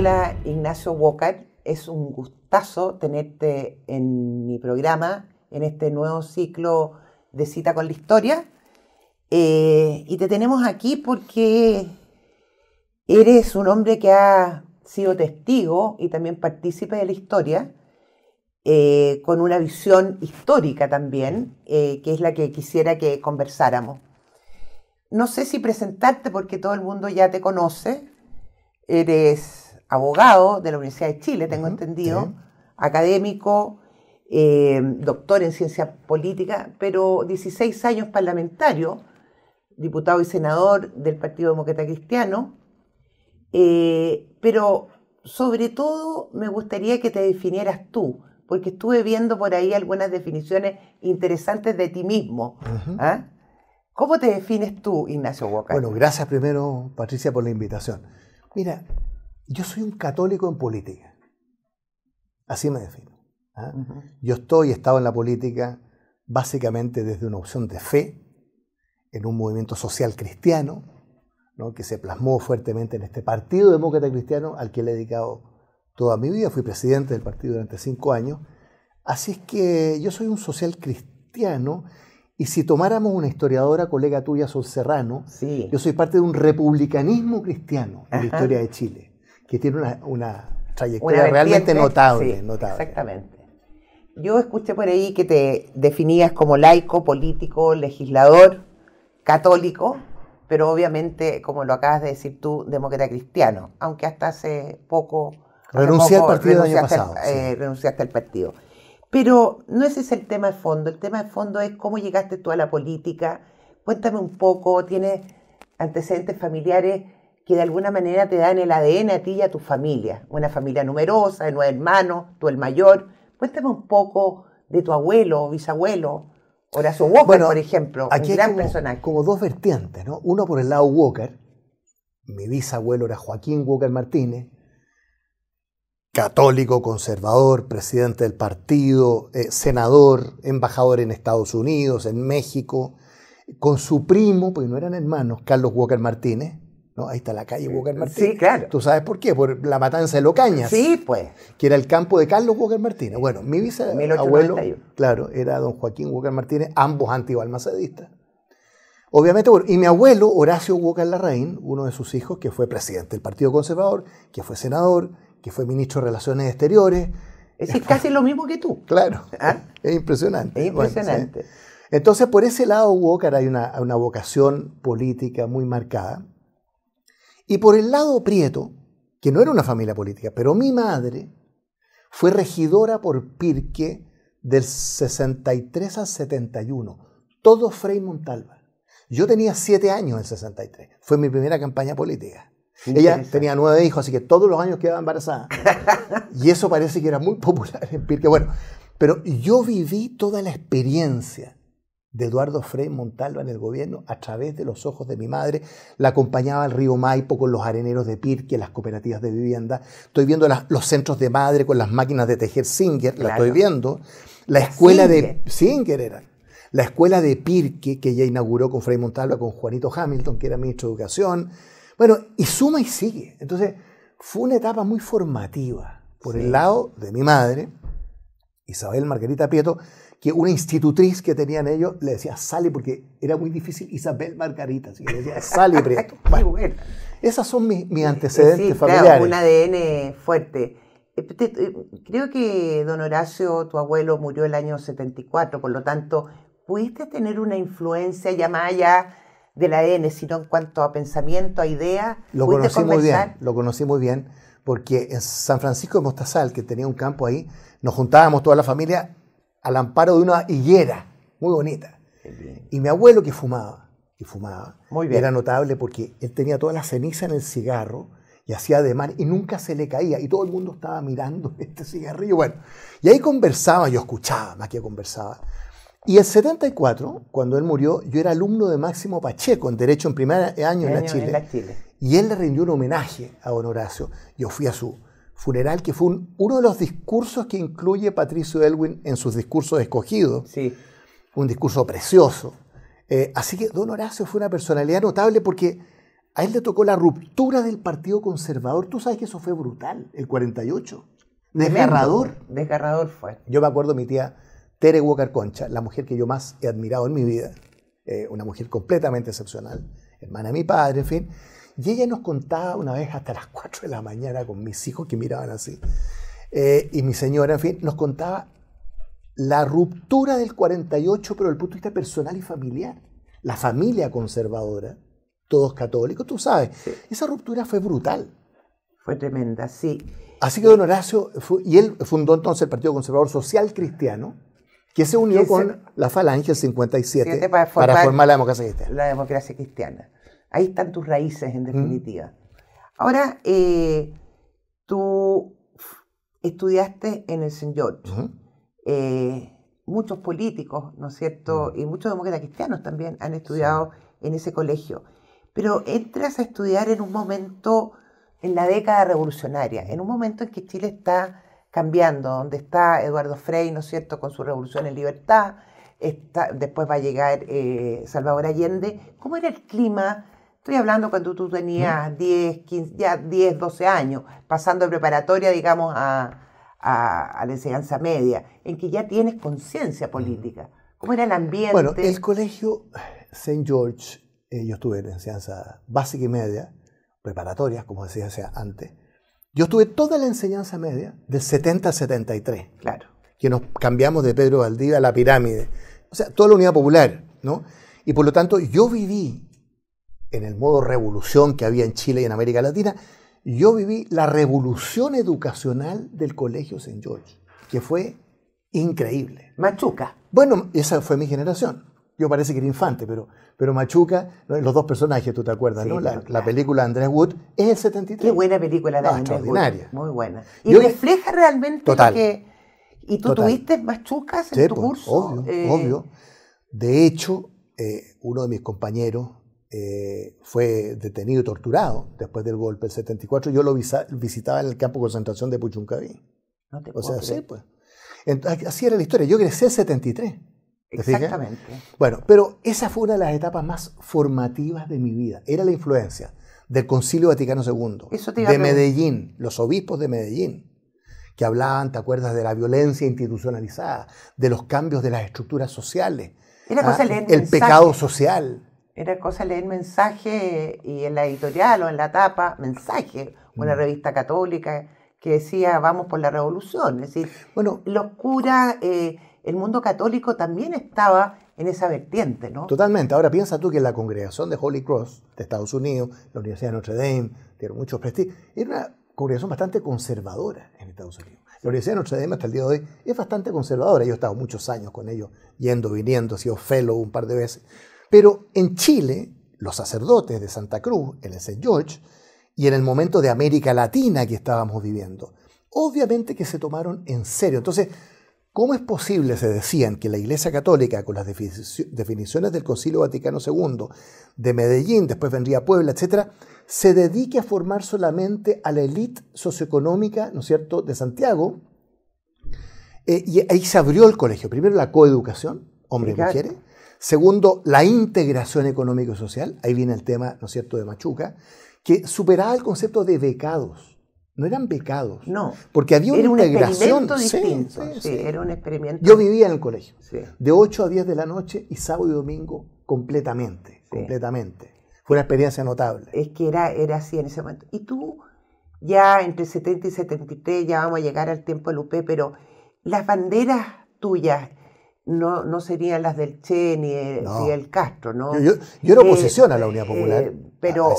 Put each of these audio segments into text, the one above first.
Hola Ignacio Walker, es un gustazo tenerte en mi programa, en este nuevo ciclo de cita con la historia. Eh, y te tenemos aquí porque eres un hombre que ha sido testigo y también partícipe de la historia, eh, con una visión histórica también, eh, que es la que quisiera que conversáramos. No sé si presentarte porque todo el mundo ya te conoce, eres abogado de la Universidad de Chile, tengo entendido, académico, eh, doctor en ciencia política, pero 16 años parlamentario, diputado y senador del Partido Demócrata Cristiano. Eh, pero sobre todo me gustaría que te definieras tú, porque estuve viendo por ahí algunas definiciones interesantes de ti mismo. ¿ah? ¿Cómo te defines tú, Ignacio Boca? Bueno, gracias primero, Patricia, por la invitación. Mira, yo soy un católico en política. Así me defino. ¿ah? Yo estoy, y he estado en la política básicamente desde una opción de fe, en un movimiento social cristiano, que se plasmó fuertemente en este Partido Demócrata Cristiano al que le he dedicado toda mi vida. Fui presidente del partido durante cinco años. Así es que yo soy un social cristiano y si tomáramos una historiadora colega tuya, Sol Serrano, yo soy parte de un republicanismo cristiano en la historia de Chile que tiene una, trayectoria realmente notable, Exactamente. Yo escuché por ahí que te definías como laico, político, legislador, católico, pero obviamente, como lo acabas de decir tú, demócrata cristiano, aunque hasta hace poco... Renuncié al partido el año pasado. Eh, renunciaste al partido. Pero no ese es el tema de fondo, el tema de fondo es cómo llegaste tú a la política. Cuéntame un poco, ¿tienes antecedentes familiares que de alguna manera te dan el ADN a ti y a tu familia. Una familia numerosa, de nueve hermanos, tú el mayor. Cuéntame un poco de tu abuelo, bisabuelo, Horacio Walker, por ejemplo, aquí un gran como, personaje. Como dos vertientes, ¿no? Uno por el lado Walker, mi bisabuelo era Joaquín Walker Martínez, católico, conservador, presidente del partido, eh, senador, embajador en Estados Unidos, en México, con su primo, porque no eran hermanos, Carlos Walker Martínez, Ahí está la calle Walker Martínez. Sí, claro. ¿Tú sabes por qué? Por la matanza de Locañas. Sí, pues. Que era el campo de Carlos Walker Martínez. Bueno, mi bisabuelo, claro, era don Joaquín Walker Martínez, ambos antibalmacedistas. Obviamente, y mi abuelo, Horacio Walker Larraín, uno de sus hijos, que fue presidente del Partido Conservador, que fue senador, que fue ministro de Relaciones Exteriores. Es casi lo mismo que tú. Claro. ¿Ah? Es impresionante. Es impresionante. Entonces, por ese lado, Walker hay una vocación política muy marcada. Y por el lado Prieto, que no era una familia política, pero mi madre fue regidora por Pirque del 63 al 71, todo Frei Montalva. Yo tenía siete años en 63, fue mi primera campaña política. Ella tenía nueve hijos, así que todos los años quedaba embarazada. y eso parece que era muy popular en Pirque. Bueno, pero yo viví toda la experiencia de Eduardo Frei Montalva en el gobierno a través de los ojos de mi madre. La acompañaba al río Maipo con los areneros de Pirque, las cooperativas de vivienda. Estoy viendo los centros de madre con las máquinas de tejer Singer, la estoy viendo. La escuela de Singer era. La escuela de Pirque que ella inauguró con Frei Montalva, con Juanito Hamilton, que era ministro de Educación. Bueno, y suma y sigue. Entonces, fue una etapa muy formativa por el lado de mi madre, Isabel Margarita Pieto que una institutriz que tenían ellos le decía sale, porque era muy difícil Isabel Margarita, así que le decía sale Prieto. Esas son mis, antecedentes familiares. un ADN fuerte. Eh, creo que don Horacio, tu abuelo, murió el año 74, por lo tanto, ¿pudiste tener una influencia ya más allá del ADN, sino en cuanto a pensamiento, a idea? Lo conocí muy bien, lo conocí muy bien, porque en San Francisco de Mostazal, que tenía un campo ahí, nos juntábamos toda la familia al amparo de una higuera, muy bonita. Y mi abuelo que fumaba, que fumaba, muy era notable porque él tenía toda la ceniza en el cigarro y hacía de mar, y nunca se le caía y todo el mundo estaba mirando este cigarrillo. Bueno, y ahí conversaba, yo escuchaba más que conversaba. Y el 74, cuando él murió, yo era alumno de Máximo Pacheco en Derecho en primer año, en la, Chile, Chile. Y él le rindió un homenaje a Don Horacio. Yo fui a su, funeral, que fue uno de los discursos que incluye Patricio Elwin en sus discursos escogidos. Sí. Un discurso precioso. Eh, así que don Horacio fue una personalidad notable porque a él le tocó la ruptura del Partido Conservador. Tú sabes que eso fue brutal, el 48. Desgarrador. Desgarrador fue. Yo me acuerdo mi tía Tere Walker Concha, la mujer que yo más he admirado en mi vida. Eh, una mujer completamente excepcional. Hermana de mi padre, en fin y ella nos contaba una vez hasta las 4 de la mañana con mis hijos que miraban así. Eh, y mi señora, en fin, nos contaba la ruptura del 48, pero desde el punto de vista personal y familiar. La familia conservadora, todos católicos, tú sabes, esa ruptura fue brutal. Fue tremenda, sí. Así que don Horacio, y él fundó entonces el Partido Conservador Social Cristiano, que se unió con la Falange 57 para formar, para formar La democracia cristiana. Ahí están tus raíces, en definitiva. Ahora, eh, tú estudiaste en el St. George. Eh, muchos políticos, ¿no es cierto? Y muchos demócratas cristianos también han estudiado en ese colegio. Pero entras a estudiar en un momento, en la década revolucionaria, en un momento en que Chile está cambiando, donde está Eduardo Frei, ¿no es cierto?, con su revolución en libertad, después va a llegar eh, Salvador Allende. ¿Cómo era el clima? Estoy hablando cuando tú tenías 10, 15, ya 10, 12 años, pasando de preparatoria, digamos, a, la enseñanza media, en que ya tienes conciencia política. ¿Cómo era el ambiente? Bueno, el colegio St. George, eh, yo estuve en enseñanza básica y media, preparatoria, como decía antes. Yo estuve toda la enseñanza media del 70 al 73. Claro. Que nos cambiamos de Pedro Valdivia a la pirámide. O sea, toda la unidad popular, ¿no? Y por lo tanto, yo viví en el modo revolución que había en Chile y en América Latina, yo viví la revolución educacional del Colegio St. George, que fue increíble. Machuca. Bueno, esa fue mi generación. Yo parece que era infante, pero, pero Machuca, los dos personajes, tú te acuerdas, ¿no? La, la, película Andrés Wood es el 73. Qué buena película de no, Extraordinaria. Wood. Muy buena. Y refleja realmente lo que... ¿Y tú tuviste Machuca en tu pues, curso? Obvio, eh, obvio. De hecho, eh, uno de mis compañeros, eh, fue detenido y torturado después del golpe del 74. Yo lo visitaba en el campo de concentración de Puchuncaví. o sea, pues. así era la historia. Yo crecí en 73. Exactamente. Bueno, pero esa fue una de las etapas más formativas de mi vida. Era la influencia del Concilio Vaticano II, de Medellín, los obispos de Medellín, que hablaban, ¿te acuerdas?, de la violencia institucionalizada, de los cambios de las estructuras sociales, ah, el pecado social. Era cosa leer mensaje y en la editorial o en la tapa, mensaje, una mm. revista católica que decía vamos por la revolución. Es decir, bueno, los eh, el mundo católico también estaba en esa vertiente, ¿no? Totalmente. Ahora piensa tú que la congregación de Holy Cross de Estados Unidos, la Universidad de Notre Dame, tiene mucho prestigio era una congregación bastante conservadora en Estados Unidos. La Universidad de Notre Dame hasta el día de hoy es bastante conservadora. Yo he estado muchos años con ellos, yendo, viniendo, he sido fellow un par de veces. Pero en Chile, los sacerdotes de Santa Cruz, el St. George, y en el momento de América Latina que estábamos viviendo, obviamente que se tomaron en serio. Entonces, ¿cómo es posible, se decían, que la Iglesia Católica, con las definiciones del Concilio Vaticano II, de Medellín, después vendría Puebla, etc., se dedique a formar solamente a la élite socioeconómica, ¿no es cierto?, de Santiago? Eh, y ahí se abrió el colegio. Primero la coeducación, hombre, y mujeres. Segundo, la integración económico social. Ahí viene el tema, ¿no es cierto?, de Machuca, que superaba el concepto de becados. No eran becados. No. Porque había una era un Experimento distinto. Yo vivía en el colegio. De 8 a 10 de la noche y sábado y domingo completamente. Completamente. Fue una experiencia notable. Es que era, era así en ese momento. Y tú, ya entre 70 y 73, ya vamos a llegar al tiempo de Lupé, pero las banderas tuyas, no, no serían las del Che ni eh, el, Castro, ¿no? Yo, yo, era eh, oposición eh, a la Unidad Popular. pero,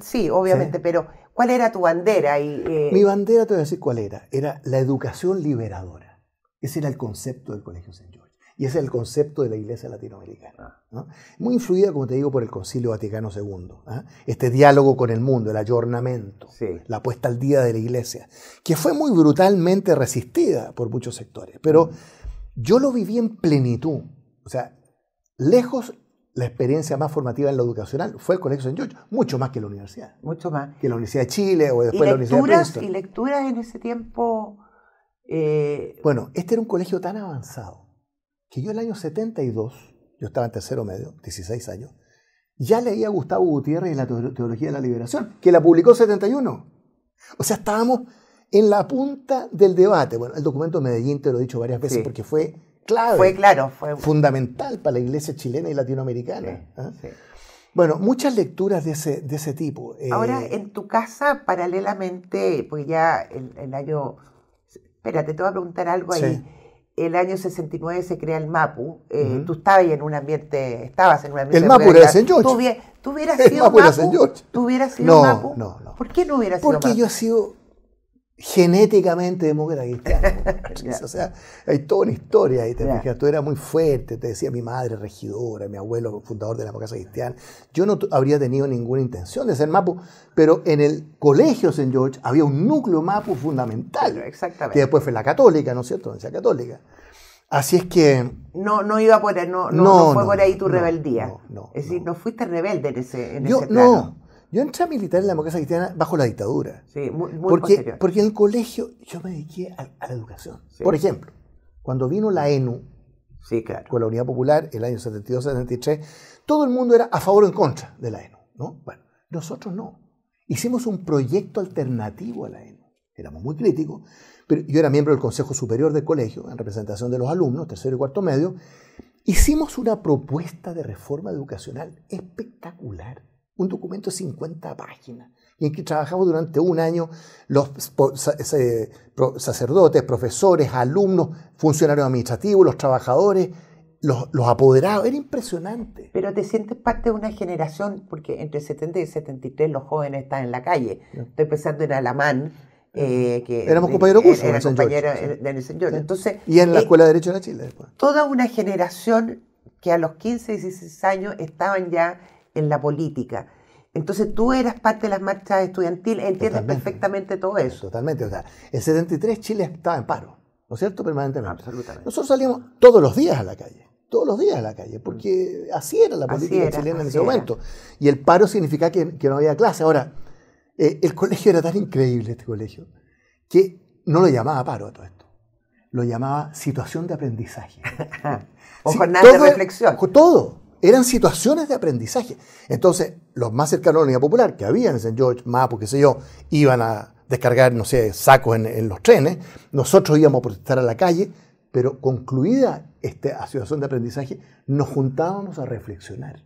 sí, obviamente, pero ¿cuál era tu bandera? Y, Mi bandera, te voy a decir cuál era, era la educación liberadora. Ese era el concepto del Colegio San George. Y ese es el concepto de la Iglesia Latinoamericana. Ah. Muy influida, como te digo, por el Concilio Vaticano II. ¿ah? Este diálogo con el mundo, el ayornamiento, la puesta al día de la Iglesia, que fue muy brutalmente resistida por muchos sectores. Pero. Mm. Yo lo viví en plenitud. O sea, lejos la experiencia más formativa en lo educacional fue el Colegio San George, mucho más que la universidad. Mucho más. Que la Universidad de Chile o después la Universidad de Princeton. Y lecturas en ese tiempo... Eh, bueno, este era un colegio tan avanzado que yo el año 72, yo estaba en tercero medio, 16 años, ya leía a Gustavo Gutiérrez en la Teología de la Liberación, que la publicó en 71. O sea, estábamos en la punta del debate. Bueno, el documento Medellín, te lo he dicho varias veces, porque fue clave. Fue claro, fue fundamental para la iglesia chilena y latinoamericana. ¿ah? Bueno, muchas lecturas de ese, de ese tipo. Eh, Ahora, en tu casa, paralelamente, porque ya el, año... Espérate, te voy a preguntar algo ahí. El año 69 se crea el MAPU. Eh, tú estabas en un ambiente... Estabas en un ambiente... El MAPU era de San George. ¿Tú, hubieras sido MAPU? ¿Tú hubieras sido no, MAPU? No, no. ¿Por qué no hubieras sido MAPU? Porque yo he sido genéticamente demócrata cristiana O sea, hay toda una historia ahí, te Tú eras muy fuerte, te decía mi madre regidora, mi abuelo fundador de la casa cristiana. Yo no habría tenido ninguna intención de ser mapu, pero en el colegio St. George había un núcleo mapu fundamental. Exactamente. Que después fue la católica, ¿no es cierto? La católica. Así es que... No, no iba por ahí, no, no, fue por ahí tu rebeldía. no es decir, no fuiste rebelde en ese, en plano. No. Yo entré a militar en la democracia cristiana bajo la dictadura. Sí, muy, muy porque, porque en el colegio yo me dediqué a, la educación. Por ejemplo, cuando vino la ENU, con la Unidad Popular, el año 72-73, todo el mundo era a favor o en contra de la ENU. ¿no? Bueno, nosotros no. Hicimos un proyecto alternativo a la ENU. Éramos muy críticos, pero yo era miembro del Consejo Superior del Colegio, en representación de los alumnos, tercero y cuarto medio. Hicimos una propuesta de reforma educacional espectacular un documento de 50 páginas, y en que trabajamos durante un año los sacerdotes, profesores, alumnos, funcionarios administrativos, los trabajadores, los, apoderados, era impresionante. Pero te sientes parte de una generación, porque entre 70 y 73 los jóvenes están en la calle. Estoy pensando en Alamán, eh, que éramos compañeros curso era, en compañero Entonces, y en la eh, Escuela de Derecho de la Chile después. Toda una generación que a los 15, 16 años estaban ya en la política. Entonces tú eras parte de las marchas estudiantiles, entiendes perfectamente todo eso. Totalmente, o sea, en 73 Chile estaba en paro, ¿no es cierto? Permanentemente. Absolutamente. Nosotros salíamos todos los días a la calle, todos los días a la calle, porque mm. así era la política chilena en ese momento. Y el paro significa que, no había clase. Ahora, eh, el colegio era tan increíble, este colegio, que no lo llamaba paro a todo esto. Lo llamaba situación de aprendizaje. o jornada de reflexión. Todo eran situaciones de aprendizaje. Entonces, los más cercanos a la unidad popular, que había en St. George, Mapo, qué sé yo, iban a descargar, no sé, sacos en, los trenes. Nosotros íbamos a protestar a la calle, pero concluida esta situación de aprendizaje, nos juntábamos a reflexionar.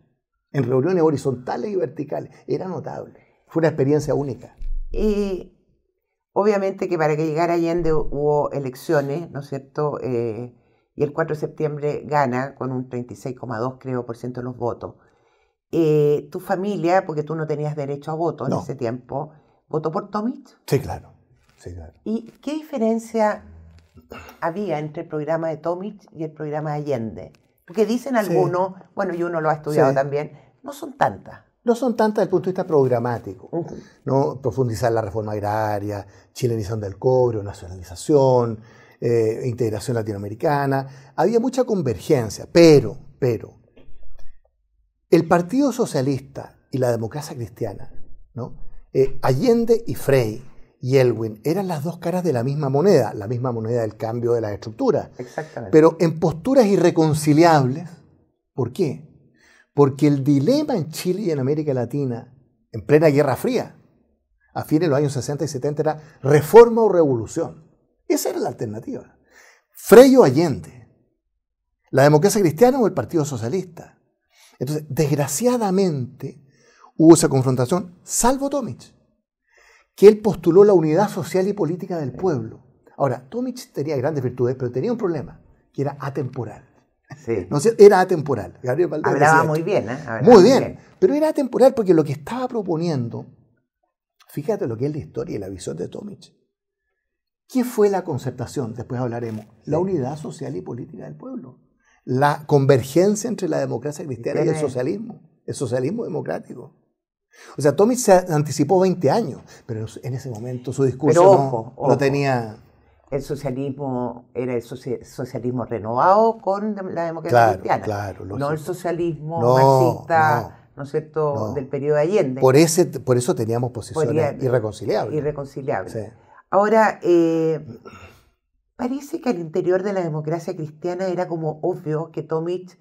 En reuniones horizontales y verticales. Era notable. Fue una experiencia única. Y obviamente que para que llegara Allende hubo elecciones, ¿no es cierto? Eh, y el 4 de septiembre gana con un 36,2 creo por ciento de los votos. Eh, tu familia, porque tú no tenías derecho a voto en ese tiempo, votó por Tomic? Sí claro. sí, claro. ¿Y qué diferencia había entre el programa de Tomic y el programa de Allende? Porque dicen algunos, bueno, y uno lo ha estudiado también, no son tantas. No son tantas desde el punto de vista programático. ¿no? Profundizar la reforma agraria, chilenización del cobre, nacionalización, eh, integración latinoamericana, había mucha convergencia, pero, pero, el Partido Socialista y la democracia cristiana, ¿no? Eh, Allende y Frey y Elwin eran las dos caras de la misma moneda, la misma moneda del cambio de la estructura. Exactamente. Pero en posturas irreconciliables. ¿Por qué? Porque el dilema en Chile y en América Latina, en plena Guerra Fría, a fines de los años 60 y 70, era reforma o revolución. Esa era la alternativa. Freyo Allende, la democracia cristiana o el Partido Socialista. Entonces, desgraciadamente, hubo esa confrontación, salvo Tomic, que él postuló la unidad social y política del pueblo. Ahora, Tomic tenía grandes virtudes, pero tenía un problema, que era atemporal. Sí. No, era atemporal. ¿eh? Hablaba muy bien, ¿eh? muy bien, Pero era atemporal porque lo que estaba proponiendo, fíjate lo que es la historia y la visión de Tomic, ¿Qué fue la concertación? Después hablaremos. La unidad social y política del pueblo. La convergencia entre la democracia cristiana y el socialismo. El socialismo democrático. O sea, Tommy se anticipó 20 años, pero en ese momento su discurso no, tenía... El socialismo era el socialismo renovado con la democracia cristiana. no el socialismo marxista. No. es cierto?, del periodo de Allende. Por, ese, por eso teníamos posiciones irreconciliables. Irreconciliables. Ahora, eh, parece que al interior de la democracia cristiana era como obvio que Tomic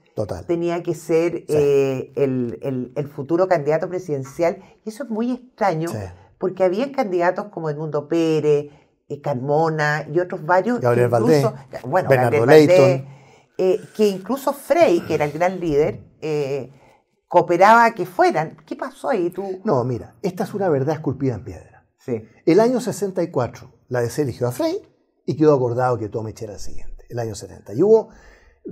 tenía que ser eh, el, futuro candidato presidencial. Y eso es muy extraño, porque había candidatos como Edmundo Pérez, eh, Carmona y otros varios. bueno, que incluso Frey, que era el gran líder, cooperaba a que fueran. ¿Qué pasó ahí tú? No, mira, esta es una verdad esculpida en piedra. El año 64, la DC eligió a Frey y quedó acordado que Tomich era el siguiente, el año 70. Y hubo,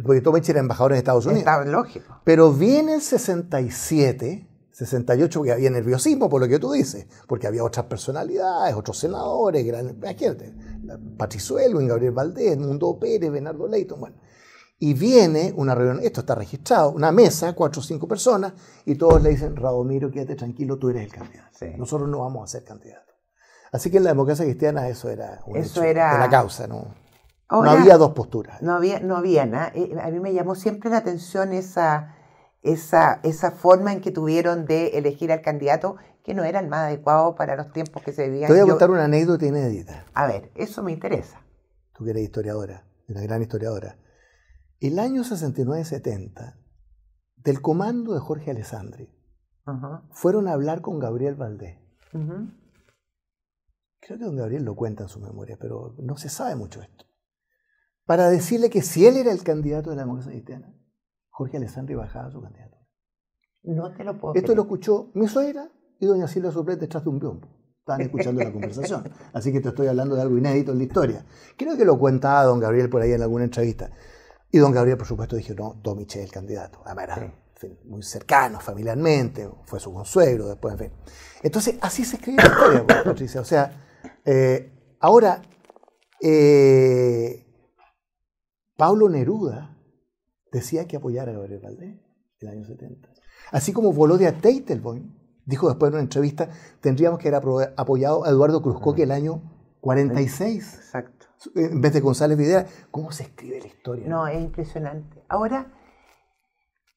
porque Tomich era embajador en Estados Unidos. Estaba lógico. Pero viene el 67, 68, porque había nerviosismo por lo que tú dices, porque había otras personalidades, otros senadores, grandes gente, Patrizuelo, Gabriel Valdés, Mundo Pérez, Bernardo Leighton, bueno. Y viene una reunión, esto está registrado, una mesa, cuatro o cinco personas, y todos le dicen, Radomiro, quédate tranquilo, tú eres el candidato. Nosotros no vamos a ser candidatos. Así que en la democracia cristiana eso era, una la causa, ¿no? había dos posturas. No había, no había nada. Eh, a mí me llamó siempre la atención esa, esa, esa forma en que tuvieron de elegir al candidato que no era el más adecuado para los tiempos que se vivían. Te voy a contar una anécdota inédita. A ver, eso me interesa. Tú que eres historiadora, una gran historiadora. El año 69-70, del comando de Jorge Alessandri, fueron a hablar con Gabriel Valdés. Creo que don Gabriel lo cuenta en su memoria, pero no se sabe mucho esto. Para decirle que si él era el candidato de la democracia cristiana, Jorge Alessandri bajaba su candidatura. No te lo puedo Esto lo escuchó mi suegra y doña Silvia Sopret, detrás de un biombo. Estaban escuchando la conversación. Así que te estoy hablando de algo inédito en la historia. Creo que lo cuenta don Gabriel por ahí en alguna entrevista. Y don Gabriel, por supuesto, dijo, no, Michel es el candidato. A ah, ver, muy cercano familiarmente, fue su consuegro después, en fin. Entonces, así se escribe la historia, pues, O sea, eh, ahora, eh, Pablo Neruda decía que apoyara a Gabriel Valdés en el año 70. Así como Volodia Teitelbaum dijo después en una entrevista, tendríamos que haber apoyado a Eduardo Cruzcoque el año 46. Exacto. En vez de González Videla. ¿Cómo se escribe la historia? No, es impresionante. Ahora,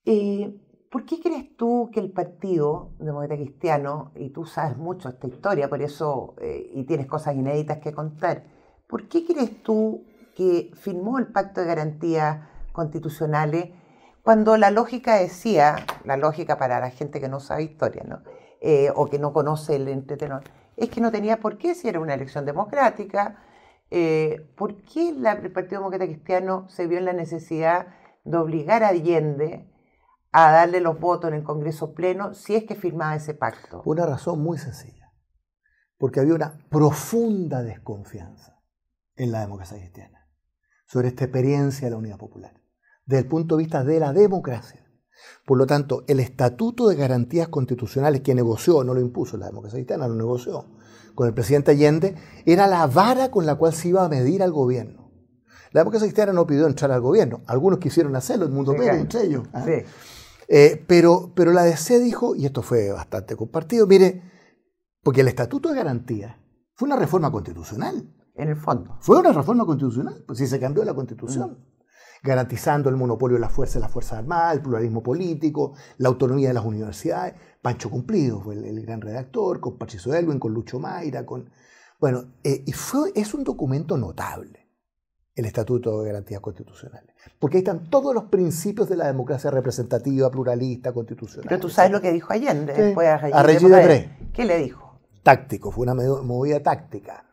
eh, ¿Por qué crees tú que el Partido Demócrata Cristiano, y tú sabes mucho esta historia, por eso, eh, y tienes cosas inéditas que contar, ¿por qué crees tú que firmó el Pacto de Garantías Constitucionales cuando la lógica decía, la lógica para la gente que no sabe historia, ¿no? Eh, o que no conoce el entretenor, es que no tenía por qué si era una elección democrática, eh, ¿por qué el Partido Demócrata Cristiano se vio en la necesidad de obligar a Allende a darle los votos en el Congreso Pleno si es que firmaba ese pacto? Una razón muy sencilla, porque había una profunda desconfianza en la democracia cristiana sobre esta experiencia de la Unidad Popular, desde el punto de vista de la democracia. Por lo tanto, el Estatuto de Garantías Constitucionales que negoció, no lo impuso la democracia cristiana, lo negoció con el presidente Allende, era la vara con la cual se iba a medir al gobierno. La democracia cristiana no pidió entrar al gobierno. Algunos quisieron hacerlo, el mundo sí, entre ellos. ¿ah? Eh, pero, pero la DC dijo, y esto fue bastante compartido, mire, porque el Estatuto de Garantía fue una reforma constitucional. En el fondo. Fue una reforma constitucional, pues sí, se cambió la constitución. Mm. Garantizando el monopolio de las fuerzas, las fuerzas armadas, el pluralismo político, la autonomía de las universidades. Pancho Cumplido fue el, gran redactor, con Patricio Elwin, con Lucho Mayra, con. Bueno, eh, y fue, es un documento notable el Estatuto de Garantías Constitucionales. Porque ahí están todos los principios de la democracia representativa, pluralista, constitucional. Pero tú sabes lo que dijo Allende después a Reggie de ¿Qué le dijo? Táctico, fue una movida táctica.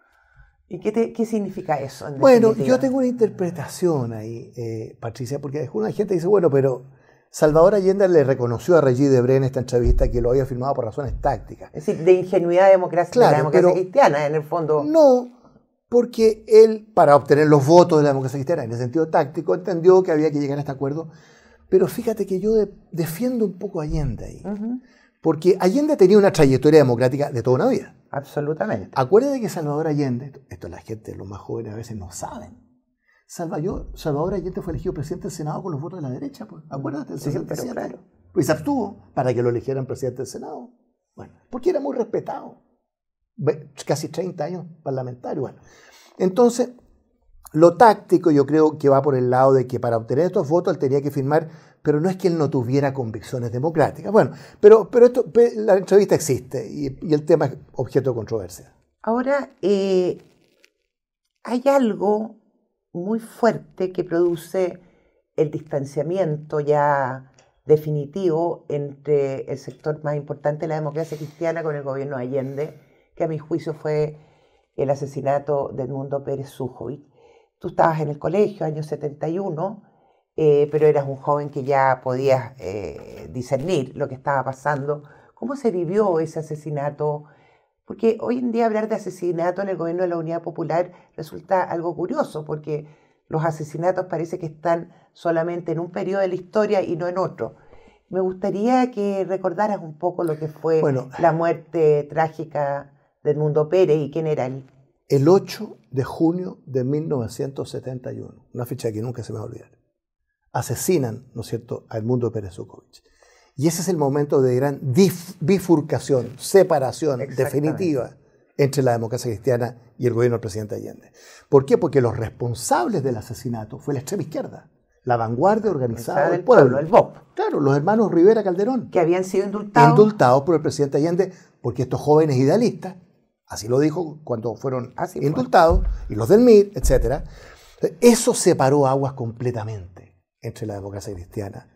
¿Y qué, significa eso? bueno, yo tengo una interpretación ahí, eh, Patricia, porque una gente dice, bueno, pero Salvador Allende le reconoció a de de en esta entrevista que lo había firmado por razones tácticas. Es decir, de ingenuidad democrática, la democracia cristiana, en el fondo. No, porque él, para obtener los votos de la democracia cristiana, en el sentido táctico, entendió que había que llegar a este acuerdo. Pero fíjate que yo defiendo un poco a Allende ahí. Porque Allende tenía una trayectoria democrática de toda una vida. Absolutamente. Acuérdate que Salvador Allende, esto, la gente, los más jóvenes a veces no saben. Salvador, Allende fue elegido presidente del Senado con los votos de la derecha, pues. acuérdate, el sí, pero claro. Pues se abstuvo para que lo eligieran presidente del Senado. Bueno, porque era muy respetado casi 30 años parlamentario. entonces, lo táctico yo creo que va por el lado de que para obtener estos votos él tenía que firmar, pero no es que él no tuviera convicciones democráticas. Bueno, pero, pero esto, la entrevista existe y, el tema es objeto de controversia. Ahora, eh, hay algo muy fuerte que produce el distanciamiento ya definitivo entre el sector más importante de la democracia cristiana con el gobierno Allende que a mi juicio fue el asesinato de Edmundo Pérez Sujovic. Tú estabas en el colegio, año 71, eh, pero eras un joven que ya podías eh, discernir lo que estaba pasando. ¿Cómo se vivió ese asesinato? Porque hoy en día hablar de asesinato en el gobierno de la Unidad Popular resulta algo curioso, porque los asesinatos parece que están solamente en un periodo de la historia y no en otro. Me gustaría que recordaras un poco lo que fue la muerte trágica del mundo Pérez y quién era él. El 8 de junio de 1971, una fecha que nunca se me va a olvidar, asesinan, ¿no es cierto?, a Edmundo Pérez Zukovic. Y ese es el momento de gran bifurcación, separación definitiva entre la democracia cristiana y el gobierno del presidente Allende. ¿Por qué? Porque los responsables del asesinato fue la extrema izquierda, la vanguardia organizada del, pueblo, el BOP. Claro, los hermanos Rivera Calderón. Que habían sido indultados. Indultados por el presidente Allende, porque estos jóvenes idealistas Así lo dijo cuando fueron indultados, y los del MIR, etc. Eso separó aguas completamente entre la democracia cristiana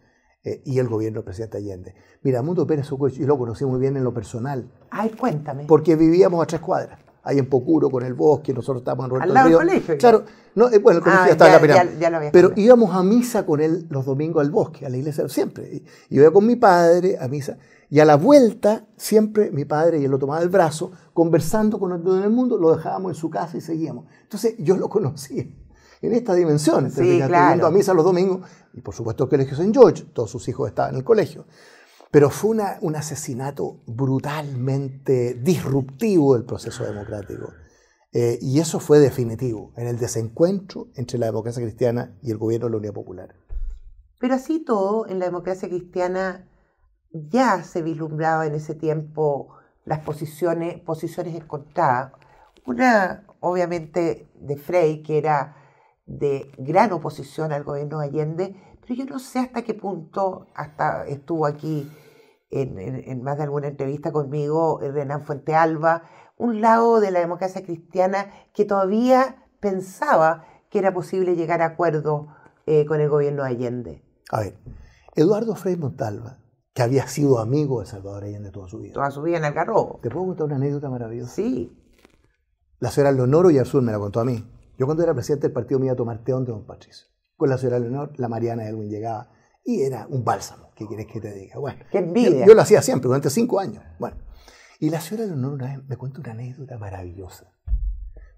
eh, y el gobierno del presidente Allende. Mira, Mundo Pérez y yo lo conocí muy bien en lo personal. Ay, cuéntame. Porque vivíamos a tres cuadras ahí en Pocuro con el bosque, nosotros estábamos en Roberto Al Claro, eh, bueno, el colegio ah, estaba en la Pero íbamos a misa con él los domingos al bosque, a la iglesia siempre. Y iba con mi padre a misa. Y a la vuelta, siempre mi padre y él lo tomaba del brazo, conversando con el todo el mundo, lo dejábamos en su casa y seguíamos. Entonces yo lo conocí, en esta dimensión, sí, claro. a misa los domingos, y por supuesto el colegio San George, todos sus hijos estaban en el colegio. Pero fue un asesinato brutalmente disruptivo del proceso democrático. Eh, y eso fue definitivo en el desencuentro entre la democracia cristiana y el gobierno de la Unión Popular. Pero así todo, en la democracia cristiana ya se vislumbraba en ese tiempo las posiciones, posiciones encontradas. Una, obviamente, de Frey, que era de gran oposición al gobierno de Allende, pero yo no sé hasta qué punto hasta estuvo aquí en, más de alguna entrevista conmigo, eh, Renan Fuente Alba, un lado de la democracia cristiana que todavía pensaba que era posible llegar a acuerdos eh, con el gobierno de Allende. A ver, Eduardo Frei Montalva, que había sido amigo de Salvador Allende toda su vida. Toda su vida en el carro. ¿Te puedo contar una anécdota maravillosa? Sí. La señora y Oyarzún me la contó a mí. Yo cuando era presidente del partido me iba a tomar teón de don Patricio. Con la señora Leonor, la Mariana Edwin llegaba y era un bálsamo, ¿qué quieres que te diga? Bueno, Yo, lo hacía siempre, durante cinco años. Bueno, y la señora de honor me cuenta una anécdota maravillosa.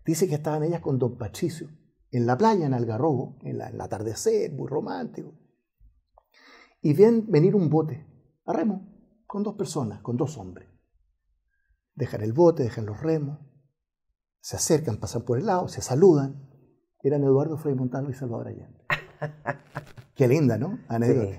Dice que estaban ellas con don Patricio en la playa, en Algarrobo, en, el atardecer, muy romántico. Y ven venir un bote a remo, con dos personas, con dos hombres. Dejan el bote, dejan los remos, se acercan, pasan por el lado, se saludan. Eran Eduardo Frei Montano y Salvador Allende. Qué linda, ¿no?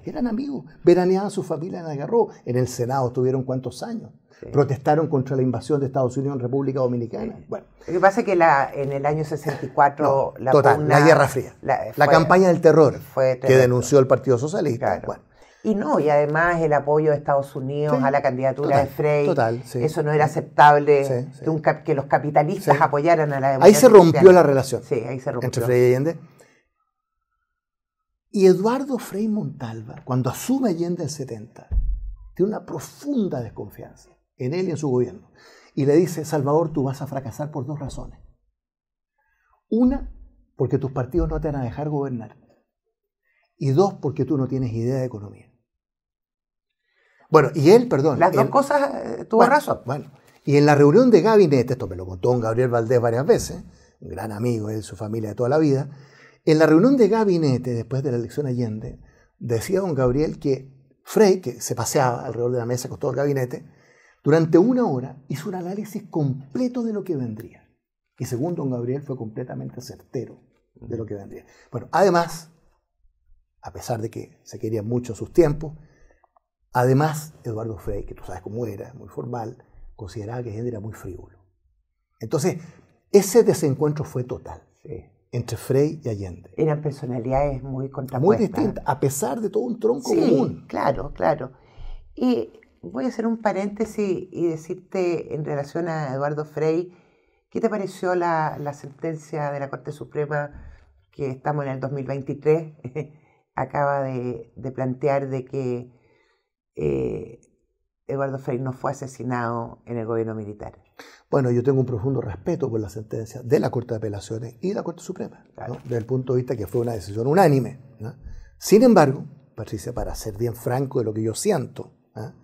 Eran amigos, veraneaban su familia en Agarró, en el Senado estuvieron cuantos años. Protestaron contra la invasión de Estados Unidos en República Dominicana. Bueno. Lo que pasa es que en el año 64 la, la Guerra Fría, la, campaña del terror que denunció el Partido Socialista. Bueno. Y no, y además el apoyo de Estados Unidos a la candidatura de Frey, eso no era aceptable que, los capitalistas apoyaran a la democracia. Ahí se rompió la relación entre Frey y Allende y Eduardo Frei Montalva, cuando asume Allende en 70, tiene una profunda desconfianza en él y en su gobierno. Y le dice, Salvador, tú vas a fracasar por dos razones. Una, porque tus partidos no te van a dejar gobernar. Y dos, porque tú no tienes idea de economía. Bueno, y él, perdón. Las dos cosas eh, tuvo razón. Bueno, y en la reunión de gabinete, esto me lo contó un Gabriel Valdés varias veces, un gran amigo de su familia de toda la vida, en la reunión de gabinete después de la elección Allende, decía don Gabriel que Frey, que se paseaba alrededor de la mesa con todo el gabinete, durante una hora hizo un análisis completo de lo que vendría. Y según don Gabriel fue completamente certero de lo que vendría. Bueno, además, a pesar de que se querían mucho sus tiempos, además Eduardo Frey, que tú sabes cómo era, muy formal, consideraba que Allende era muy frívolo. Entonces, ese desencuentro fue total entre Frey y Allende. Eran personalidades muy contrapuestas. Muy distintas, a pesar de todo un tronco sí, Claro, claro. Y voy a hacer un paréntesis y decirte en relación a Eduardo Frey, ¿qué te pareció la, sentencia de la Corte Suprema que estamos en el 2023? acaba de, plantear de que eh, Eduardo Frey no fue asesinado en el gobierno militar. Bueno, yo tengo un profundo respeto por la sentencia de la Corte de Apelaciones y de la Corte Suprema, desde el punto de vista que fue una decisión unánime. Sin embargo, Patricia, para ser bien franco de lo que yo siento, ¿ah?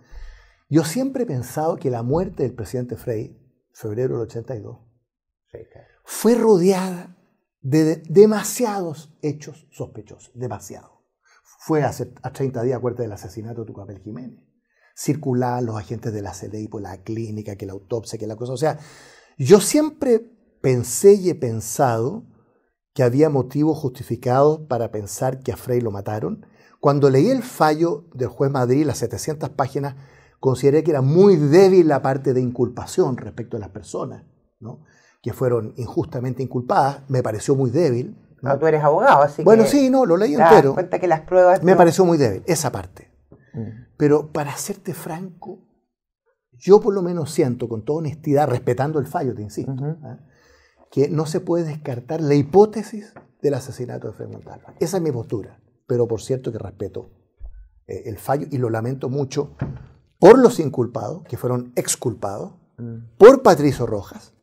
yo siempre he pensado que la muerte del presidente Frey, febrero del 82, fue rodeada de demasiados hechos sospechosos, demasiados. Fue a 30 días, a del asesinato de Tucapel Jiménez circular, los agentes de la CDI, por pues, la clínica, que la autopsia, que la cosa. O sea, yo siempre pensé y he pensado que había motivos justificados para pensar que a Frey lo mataron. Cuando leí el fallo del juez Madrid, las 700 páginas, consideré que era muy débil la parte de inculpación respecto a las personas, ¿no? que fueron injustamente inculpadas, me pareció muy débil. ¿no? tú eres abogado, así que... Bueno, sí, no, lo leí entero. Cuenta que las pruebas... Me pareció muy débil, esa parte. Pero para serte franco, yo por lo menos siento, con toda honestidad, respetando el fallo, te insisto, ¿ah? que no se puede descartar la hipótesis del asesinato de Fernando Alba. Esa es mi postura, pero por cierto que respeto eh, el fallo y lo lamento mucho por los inculpados, que fueron exculpados, mm. por Patricio Rojas,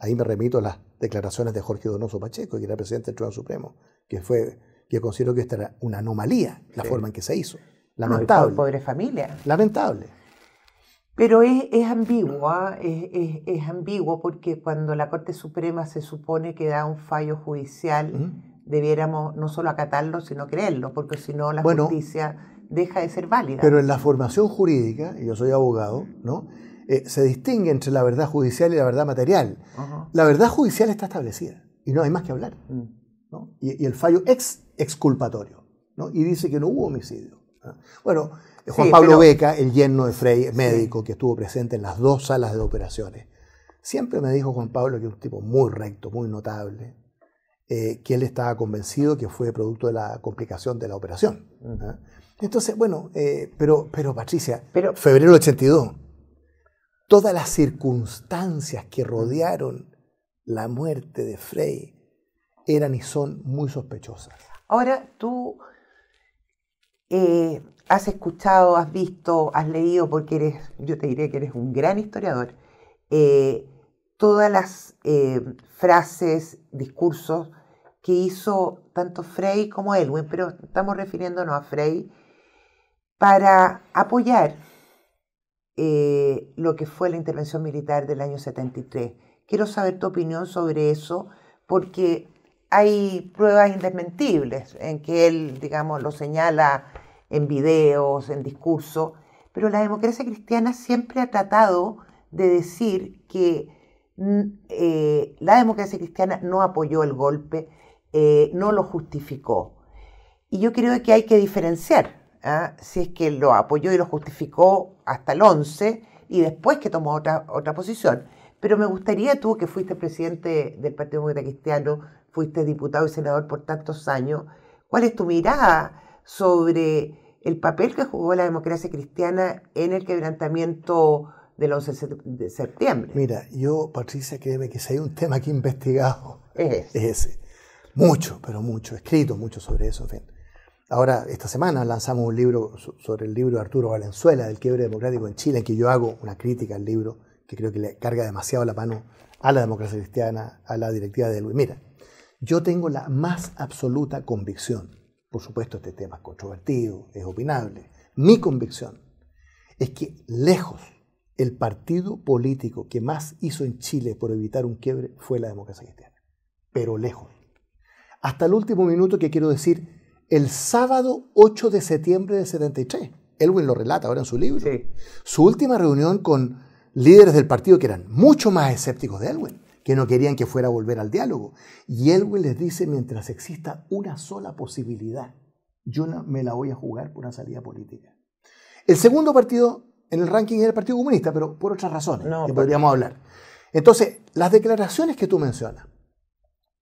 ahí me remito a las declaraciones de Jorge Donoso Pacheco, que era presidente del Tribunal Supremo, que fue, que considero que esta era una anomalía, la forma en que se hizo. Lamentable. Pobre familia. Lamentable. Pero es, es ambiguo, ¿ah? es, ambiguo porque cuando la Corte Suprema se supone que da un fallo judicial, debiéramos no solo acatarlo, sino creerlo, porque si no la justicia deja de ser válida. Pero en la formación jurídica, y yo soy abogado, ¿no? Eh, se distingue entre la verdad judicial y la verdad material. La verdad judicial está establecida y no hay más que hablar. Mm. Y, el fallo es exculpatorio y dice que no hubo homicidio. Bueno, eh, Juan Pablo Beca, el yerno de Frey, médico que estuvo presente en las dos salas de operaciones, siempre me dijo Juan Pablo que es un tipo muy recto, muy notable, eh, que él estaba convencido que fue producto de la complicación de la operación. ¿ah? Entonces, bueno, eh, pero, pero Patricia, pero, febrero 82, todas las circunstancias que rodearon la muerte de Frey eran y son muy sospechosas. Ahora, tú eh, has escuchado, has visto, has leído, porque eres, yo te diré que eres un gran historiador, eh, todas las eh, frases, discursos que hizo tanto Frey como Elwin, pero estamos refiriéndonos a Frey, para apoyar lo que fue la intervención militar del año 73. Quiero saber tu opinión sobre eso, porque hay pruebas indesmentibles en que él, digamos, lo señala en videos, en discursos, pero la democracia cristiana siempre ha tratado de decir que mm, eh, la democracia cristiana no apoyó el golpe, eh, no lo justificó. Y yo creo que hay que diferenciar ¿ah? si es que lo apoyó y lo justificó hasta el 11 y después que tomó otra, otra posición. Pero me gustaría tú, que fuiste presidente del Partido Democrático Cristiano, fuiste diputado y senador por tantos años, ¿cuál es tu mirada sobre el papel que jugó la democracia cristiana en el quebrantamiento del 11 de septiembre? Mira, yo, Patricia, créeme que si hay un tema que he investigado, es ese. Mucho, pero mucho, escrito mucho sobre eso, Ahora, esta semana lanzamos un libro sobre el libro de Arturo Valenzuela, del quiebre democrático en Chile, en que yo hago una crítica al libro que creo que le carga demasiado la mano a la democracia cristiana, a la directiva de Luis. Mira, yo tengo la más absoluta convicción, por supuesto este tema es controvertido, es opinable, mi convicción es que lejos el partido político que más hizo en Chile por evitar un quiebre fue la democracia cristiana, pero lejos. Hasta el último minuto que quiero decir, el sábado 8 de septiembre de 73, Elwin lo relata ahora en su libro, su última reunión con líderes del partido que eran mucho más escépticos de Elwin que no querían que fuera a volver al diálogo. Y Elwin les dice, mientras exista una sola posibilidad, yo me la voy a jugar por una salida política. El segundo partido en el ranking era el Partido Comunista, pero por otras razones que podríamos hablar. Entonces, las declaraciones que tú mencionas,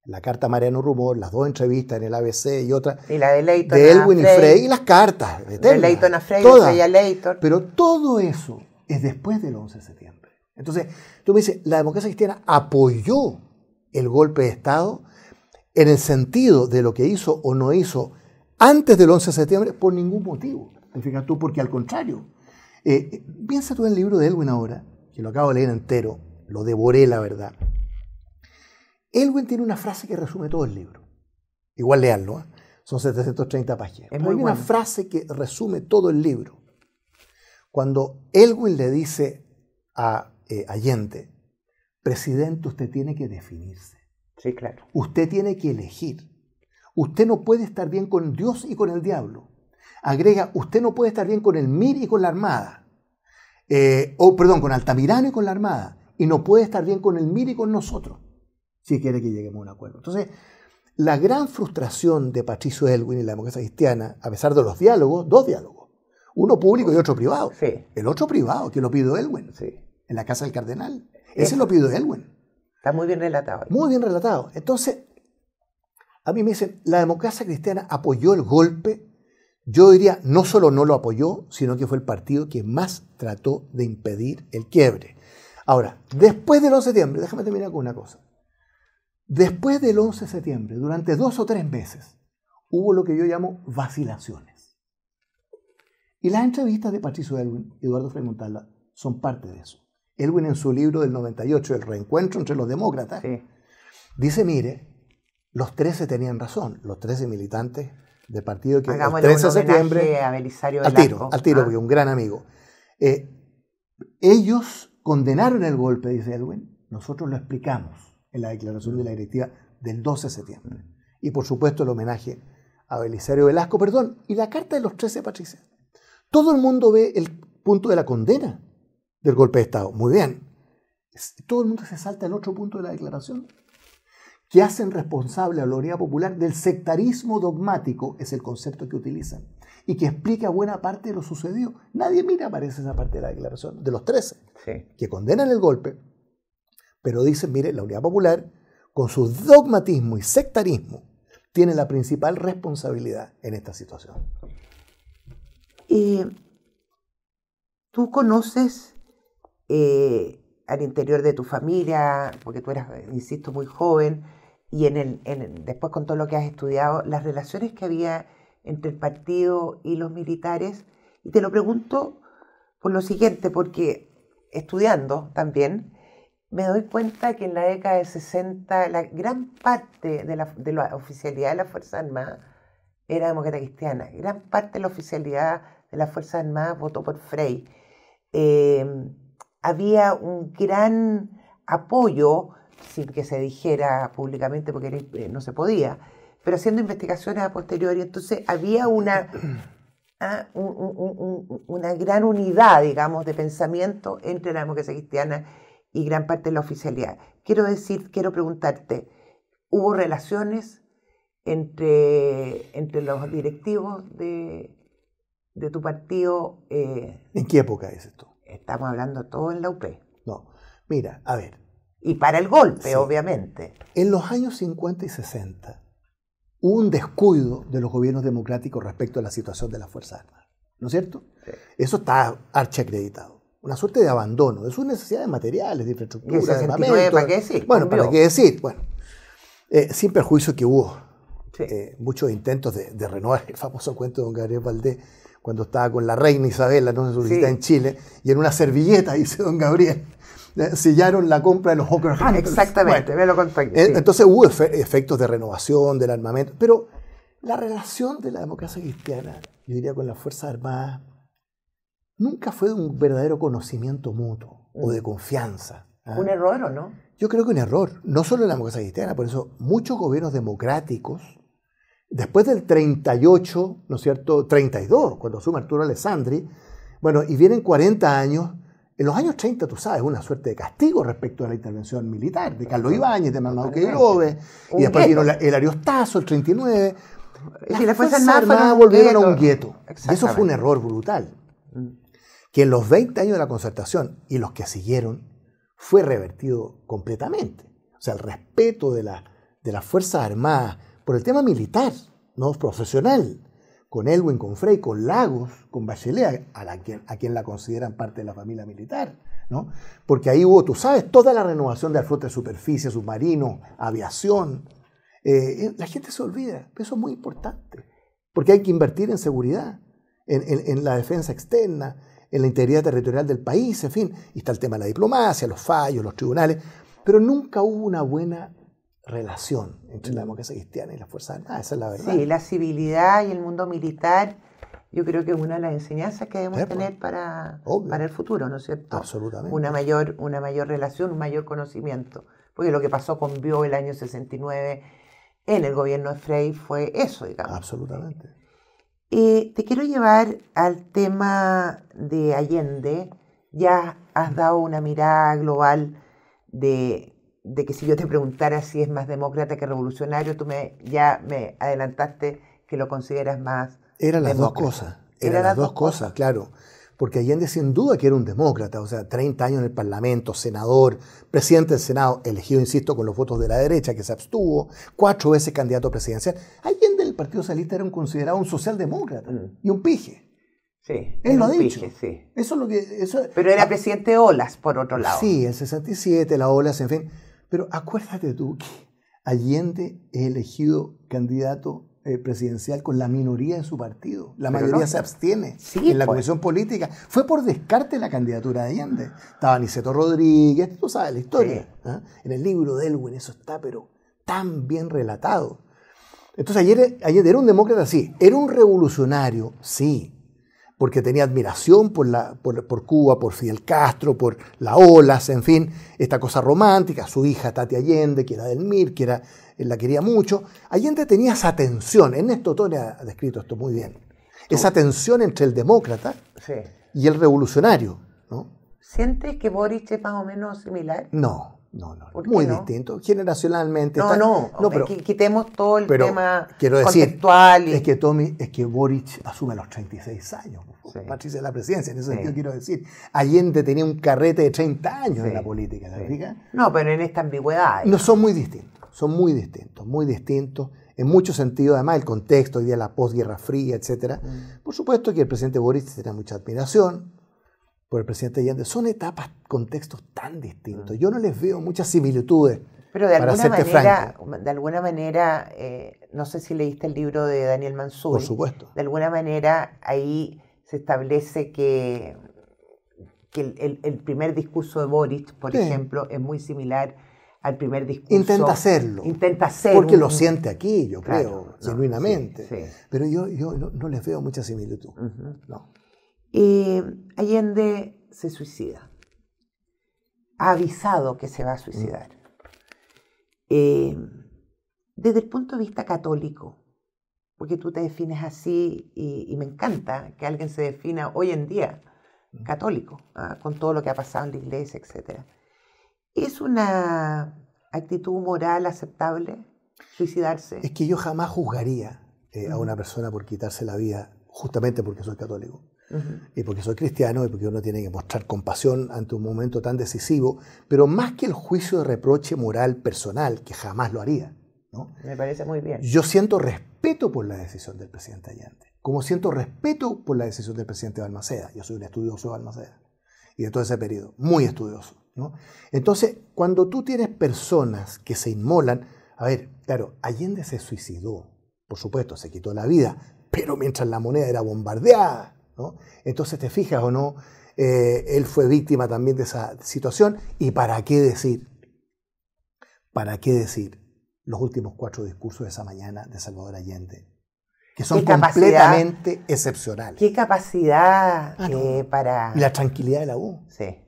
la carta Mariano Rumor, las dos entrevistas en el ABC y otra. Y la de Elwin y Frey y las cartas. de Leighton a Frey, a Leighton. Pero todo eso es después del 11 de septiembre. Entonces, tú me dices, la democracia cristiana apoyó el golpe de Estado en el sentido de lo que hizo o no hizo antes del 11 de septiembre por ningún motivo. Fíjate tú, porque al contrario, eh, eh, piensa tú en el libro de Elwin ahora, que lo acabo de leer entero, lo devoré la verdad. Elwin tiene una frase que resume todo el libro. Igual leanlo, ¿eh? son 730 páginas. hay una frase que resume todo el libro. Cuando Elwin le dice a eh, Allende, presidente, usted tiene que definirse. Sí, claro. Usted tiene que elegir. Usted no puede estar bien con Dios y con el diablo. Agrega, usted no puede estar bien con el MIR y con la Armada. Eh, o, perdón, con Altamirano y con la Armada. Y no puede estar bien con el MIR y con nosotros, si quiere que lleguemos a un acuerdo. Entonces, la gran frustración de Patricio Elwin y la democracia cristiana, a pesar de los diálogos, dos diálogos, uno público y otro privado. Sí. El otro privado, que lo pidió Elwin. Sí en la casa del cardenal. Ese es, lo pidió Elwin. Está muy bien relatado. Muy bien relatado. Entonces, a mí me dicen, la democracia cristiana apoyó el golpe. Yo diría, no solo no lo apoyó, sino que fue el partido que más trató de impedir el quiebre. Ahora, después del 11 de septiembre, déjame terminar con una cosa. Después del 11 de septiembre, durante dos o tres meses, hubo lo que yo llamo vacilaciones. Y las entrevistas de Patricio Elwin y Eduardo Frei son parte de eso. Elwin en su libro del 98, El reencuentro entre los demócratas, dice, mire, los 13 tenían razón, los 13 militantes del partido que el 13 de septiembre... A Belisario al tiro, al tiro, ¿ah? un gran amigo. Eh, ellos condenaron el golpe, dice Elwin, nosotros lo explicamos en la declaración de la directiva del 12 de septiembre. Y por supuesto el homenaje a Belisario Velasco, perdón, y la carta de los 13 Patricia. Todo el mundo ve el punto de la condena del golpe de Estado. Muy bien. Todo el mundo se salta en otro punto de la declaración, que hacen responsable a la Unidad Popular del sectarismo dogmático, es el concepto que utilizan, y que explica buena parte de lo sucedido. Nadie mira, aparece esa parte de la declaración, de los 13, que condenan el golpe, pero dicen, mire, la Unidad Popular, con su dogmatismo y sectarismo, tiene la principal responsabilidad en esta situación. Eh, ¿Tú conoces eh, al interior de tu familia, porque tú eras, insisto, muy joven, y en el, después con todo lo que has estudiado, las relaciones que había entre el partido y los militares. Y te lo pregunto por lo siguiente, porque estudiando también, me doy cuenta que en la década de 60 la gran parte de la, oficialidad de la Fuerza Armada era demócrata cristiana. Gran parte de la oficialidad de la Fuerza Armada votó por Frey. Eh, había un gran apoyo, sin que se dijera públicamente porque eh, no se podía, pero haciendo investigaciones a posteriori, entonces había una, ah, una gran unidad, digamos, de pensamiento entre la democracia cristiana y gran parte de la oficialidad. Quiero decir, quiero preguntarte, ¿hubo relaciones entre, entre los directivos de, tu partido? Eh? ¿En qué época es esto? Estamos hablando todo en la UP. No, mira, a ver. Y para el golpe, obviamente. En los años 50 y 60 hubo un descuido de los gobiernos democráticos respecto a la situación de las Fuerzas Armadas. ¿No es cierto? Eso está archiacreditado. Una suerte de abandono de sus necesidades materiales, de infraestructura, de armamento. ¿Para qué decir? Bueno, ¿para qué decir? Bueno, eh, sin perjuicio que hubo eh, muchos intentos de, de, renovar el famoso cuento de don Gabriel Valdés cuando estaba con la reina no sé si en Chile, y en una servilleta, dice don Gabriel, eh, sellaron la compra de los Hawker Exactamente, lo Entonces hubo efectos de renovación, del armamento, pero la relación de la democracia cristiana, yo diría con las Fuerzas Armadas, nunca fue de un verdadero conocimiento mutuo o de mm. confianza. ¿ah? ¿Un error o no? Yo creo que un error, no solo en la democracia cristiana, por eso muchos gobiernos democráticos Después del 38, ¿no es cierto? 32, cuando suma Arturo Alessandri, bueno, y vienen 40 años. En los años 30, tú sabes, una suerte de castigo respecto a la intervención militar de Carlos Ibáñez, de Manuel Queirobe, y después vino el Ariostazo, el 39. y las Fuerzas Armadas volvieron a un gueto. Eso fue un error brutal. Mm. Que en los 20 años de la concertación y los que siguieron fue revertido completamente. O sea, el respeto de, la, de las Fuerzas Armadas por el tema militar, no profesional, con Elwin, con Frey, con Lagos, con Bachelet, a, quien la consideran parte de la familia militar. ¿no? Porque ahí hubo, tú sabes, toda la renovación de la flota de superficie, submarino, aviación. Eh, eh, la gente se olvida, pero eso es muy importante, porque hay que invertir en seguridad, en, la defensa externa, en la integridad territorial del país, en fin. Y está el tema de la diplomacia, los fallos, los tribunales, pero nunca hubo una buena relación entre la mm. democracia cristiana y las Fuerzas Armadas, esa es la verdad. Sí, la civilidad y el mundo militar, yo creo que es una de las enseñanzas que debemos tener para, para el futuro, ¿no es cierto? Absolutamente. Una mayor, una mayor relación, un mayor conocimiento. Porque lo que pasó con Bio el año 69 en el gobierno de Frey fue eso, digamos. Absolutamente. te quiero llevar al tema de Allende. Ya has dado una mirada global de de que si yo te preguntara si es más demócrata que revolucionario, tú me, ya me adelantaste que lo consideras más. Eran las dos cosas. Eran las dos cosas, claro. Porque Allende sin duda que era un demócrata, o sea, 30 años en el Parlamento, senador, presidente del Senado, elegido, insisto, con los votos de la derecha, que se abstuvo, cuatro veces candidato a presidencia. Allende del Partido Socialista era considerado un socialdemócrata mm. y un pije. Sí, él lo dicho. sí. Eso es lo que, Pero era presidente Olas, por otro lado. Sí, el 67, la Olas, en fin. Pero acuérdate tú que Allende es elegido candidato eh, presidencial con la minoría de su partido. La mayoría se abstiene en la pues. comisión política. Fue por descarte la candidatura de Allende. Estaba Niceto Rodríguez, tú sabes la historia. ¿ah? En el libro de Elwin eso está, pero tan bien relatado. Entonces ayer, ayer era un demócrata, sí. Era un revolucionario, sí porque tenía admiración por, por, Cuba, por Fidel Castro, por la olas, en fin, esta cosa romántica, su hija Tati Allende, que era del MIR, que era, eh, la quería mucho. Allende tenía esa tensión, Ernesto Tone ha descrito esto muy bien, esa tensión entre el demócrata y el revolucionario. ¿Sientes que Boric es más o menos similar? No, no, no, muy distinto. Generacionalmente. No, no, no pero, quitemos todo el tema quiero decir, conceptual. Es, que Tommy, es que Boric asume los 36 años. Patricia de la presidencia, en ese sentido quiero decir. Allende tenía un carrete de 30 años en la política, ¿la No, pero en esta ambigüedad. No, son muy distintos, son muy distintos, muy distintos. En muchos sentidos, además, el contexto, hoy día la posguerra fría, etcétera mm. Por supuesto que el presidente Boric tiene mucha admiración, por el presidente Allende, son etapas, contextos tan distintos. Mm. Yo no les veo muchas similitudes. Pero de alguna manera, um, de alguna manera eh, no sé si leíste el libro de Daniel Mansur. Por supuesto. De alguna manera ahí se establece que, que el, primer discurso de Boris, por ejemplo, es muy similar al primer discurso. Intenta hacerlo. Intenta hacerlo. Porque lo siente aquí, yo creo, genuinamente. Pero yo, no, les veo mucha similitud. No. Eh, Allende se suicida. Ha avisado que se va a suicidar. Eh, desde el punto de vista católico, porque tú te defines así y, me encanta que alguien se defina hoy en día católico, ¿ah? con todo lo que ha pasado en la iglesia, etc. ¿Es una actitud moral aceptable suicidarse? Es que yo jamás juzgaría eh, a una persona por quitarse la vida justamente porque soy católico. Y porque soy cristiano y porque uno tiene que mostrar compasión ante un momento tan decisivo, pero más que el juicio de reproche moral personal, que jamás lo haría. Me parece muy bien. Yo siento respeto por la decisión del presidente Allende, como siento respeto por la decisión del presidente Balmaceda. Yo soy un estudioso de Balmaceda y de todo ese periodo, muy estudioso. Entonces, cuando tú tienes personas que se inmolan, a ver, claro, Allende se suicidó, por supuesto, se quitó la vida, pero mientras la moneda era bombardeada. Entonces, ¿te fijas o no? Eh, él fue víctima también de esa situación. ¿Y para qué decir? ¿Para qué decir los últimos cuatro discursos de esa mañana de Salvador Allende? Que son completamente excepcionales. Qué capacidad ah, eh, para... la tranquilidad de la voz.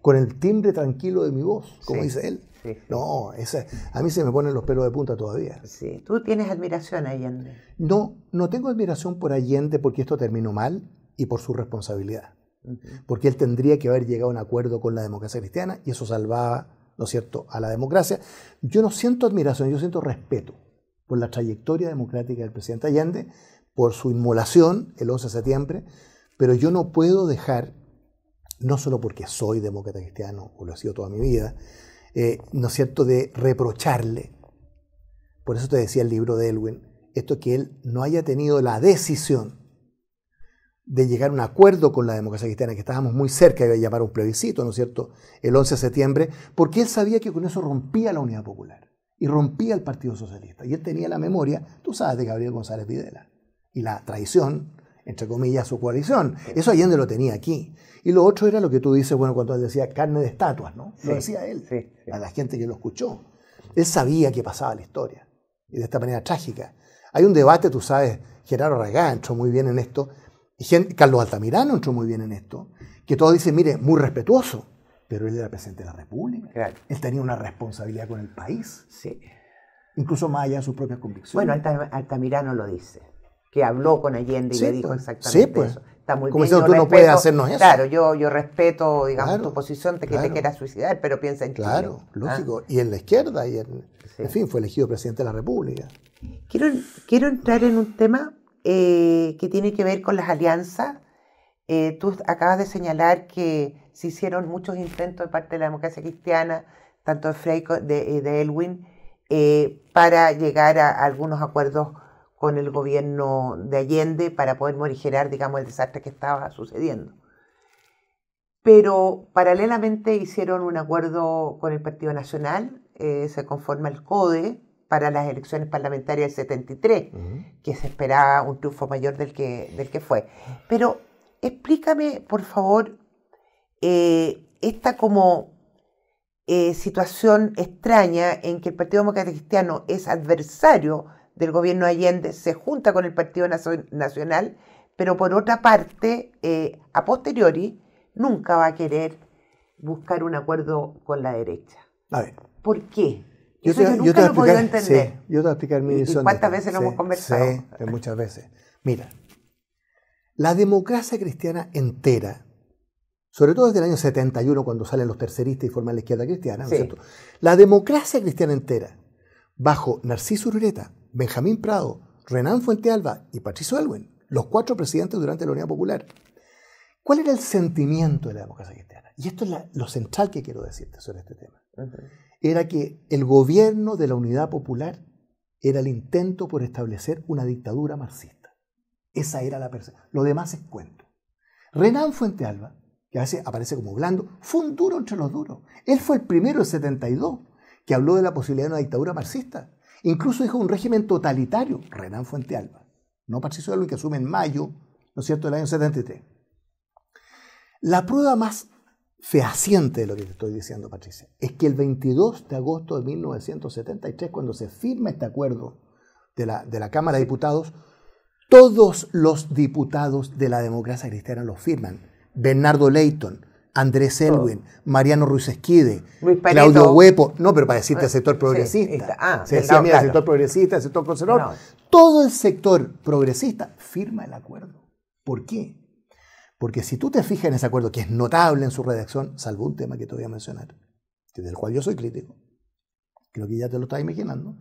Con el timbre tranquilo de mi voz, como dice él. No, a mí se me ponen los pelos de punta todavía. Sí. ¿Tú tienes admiración Allende? No, no tengo admiración por Allende porque esto terminó mal y por su responsabilidad. Porque él tendría que haber llegado a un acuerdo con la democracia cristiana y eso salvaba, ¿no es cierto?, a la democracia. Yo no siento admiración, yo siento respeto por la trayectoria democrática del presidente Allende, por su inmolación el 11 de septiembre, pero yo no puedo dejar, no solo porque soy demócrata cristiano o lo he sido toda mi vida, eh, ¿no es cierto?, de reprocharle. Por eso te decía el libro de Elwin, esto que él no haya tenido la decisión de llegar a un acuerdo con la democracia cristiana, que estábamos muy cerca de llamar a un plebiscito, ¿no es cierto?, el 11 de septiembre, porque él sabía que con eso rompía la unidad popular y rompía el Partido Socialista. Y él tenía la memoria, tú sabes, de Gabriel González Videla y la traición, entre comillas, su coalición. Eso Allende lo tenía aquí. Y lo otro era lo que tú dices, bueno, cuando él decía carne de estatuas, ¿no? lo decía él, a la gente que lo escuchó. Él sabía que pasaba la historia, y de esta manera trágica. Hay un debate, tú sabes, Gerardo Ragá muy bien en esto, Carlos Altamirano entró muy bien en esto, que todos dicen, mire, muy respetuoso, pero él era presidente de la República. Él tenía una responsabilidad con el país. Sí. Incluso más allá de sus propias convicciones. Bueno, Altamirano lo dice, que habló con Allende y le dijo pues. exactamente pues. eso. Está muy Como bien, tú no puedes hacernos eso. Claro, yo, respeto, digamos, tu posición, te, que te quieras suicidar, pero piensa en Claro, ah. lógico. Y en la izquierda, y en, fin, fue elegido presidente de la República. Quiero, quiero entrar en un tema eh, que tiene que ver con las alianzas. Eh, tú acabas de señalar que se hicieron muchos intentos de parte de la democracia cristiana, tanto de Frey de, eh, de Elwin, para llegar a, algunos acuerdos con el gobierno de Allende para poder morigerar, digamos, el desastre que estaba sucediendo. Pero paralelamente hicieron un acuerdo con el Partido Nacional, se conforma el CODE, para las elecciones parlamentarias del 73, que se esperaba un triunfo mayor del que, del que fue. Pero explícame, por favor, eh, esta como eh, situación extraña en que el Partido democrático Cristiano es adversario del gobierno Allende, se junta con el Partido Nacional, pero por otra parte, eh, a posteriori, nunca va a querer buscar un acuerdo con la derecha. A ver. ¿Por qué? Yo te, voy a explicar mi visión. ¿Cuántas veces lo hemos conversado? Sí, muchas veces. Mira, la democracia cristiana entera, sobre todo desde el año 71, cuando salen los terceristas y forman la izquierda cristiana, ¿no es cierto? La democracia cristiana entera, bajo Narciso Urreta, Benjamín Prado, Renán Fuentealba y Patricio Elwin, los cuatro presidentes durante la Unidad Popular. ¿Cuál era el sentimiento de la democracia cristiana? Y esto es lo central que quiero decirte sobre este tema era que el gobierno de la unidad popular era el intento por establecer una dictadura marxista. Esa era la persona. Lo demás es cuento. Renan Fuentealba, que a veces aparece como blando, fue un duro entre los duros. Él fue el primero en 72 que habló de la posibilidad de una dictadura marxista. Incluso dijo un régimen totalitario, Renan Fuentealba, no Patricio lo que asume en mayo, ¿no es cierto?, del año 73. La prueba más fehaciente de lo que te estoy diciendo, Patricia, es que el 22 de agosto de 1973, cuando se firma este acuerdo de la, Cámara de Diputados, todos los diputados de la democracia cristiana lo firman. Bernardo Leighton, Andrés Elwin, Mariano Ruiz Esquide, Claudio Huepo, no, pero para decirte el ah, sector progresista. ah, el sector progresista, el sector conservador. Todo el sector progresista firma el acuerdo. ¿Por qué? Porque si tú te fijas en ese acuerdo, que es notable en su redacción, salvo un tema que te voy a mencionar, del cual yo soy crítico, creo que ya te lo estás imaginando.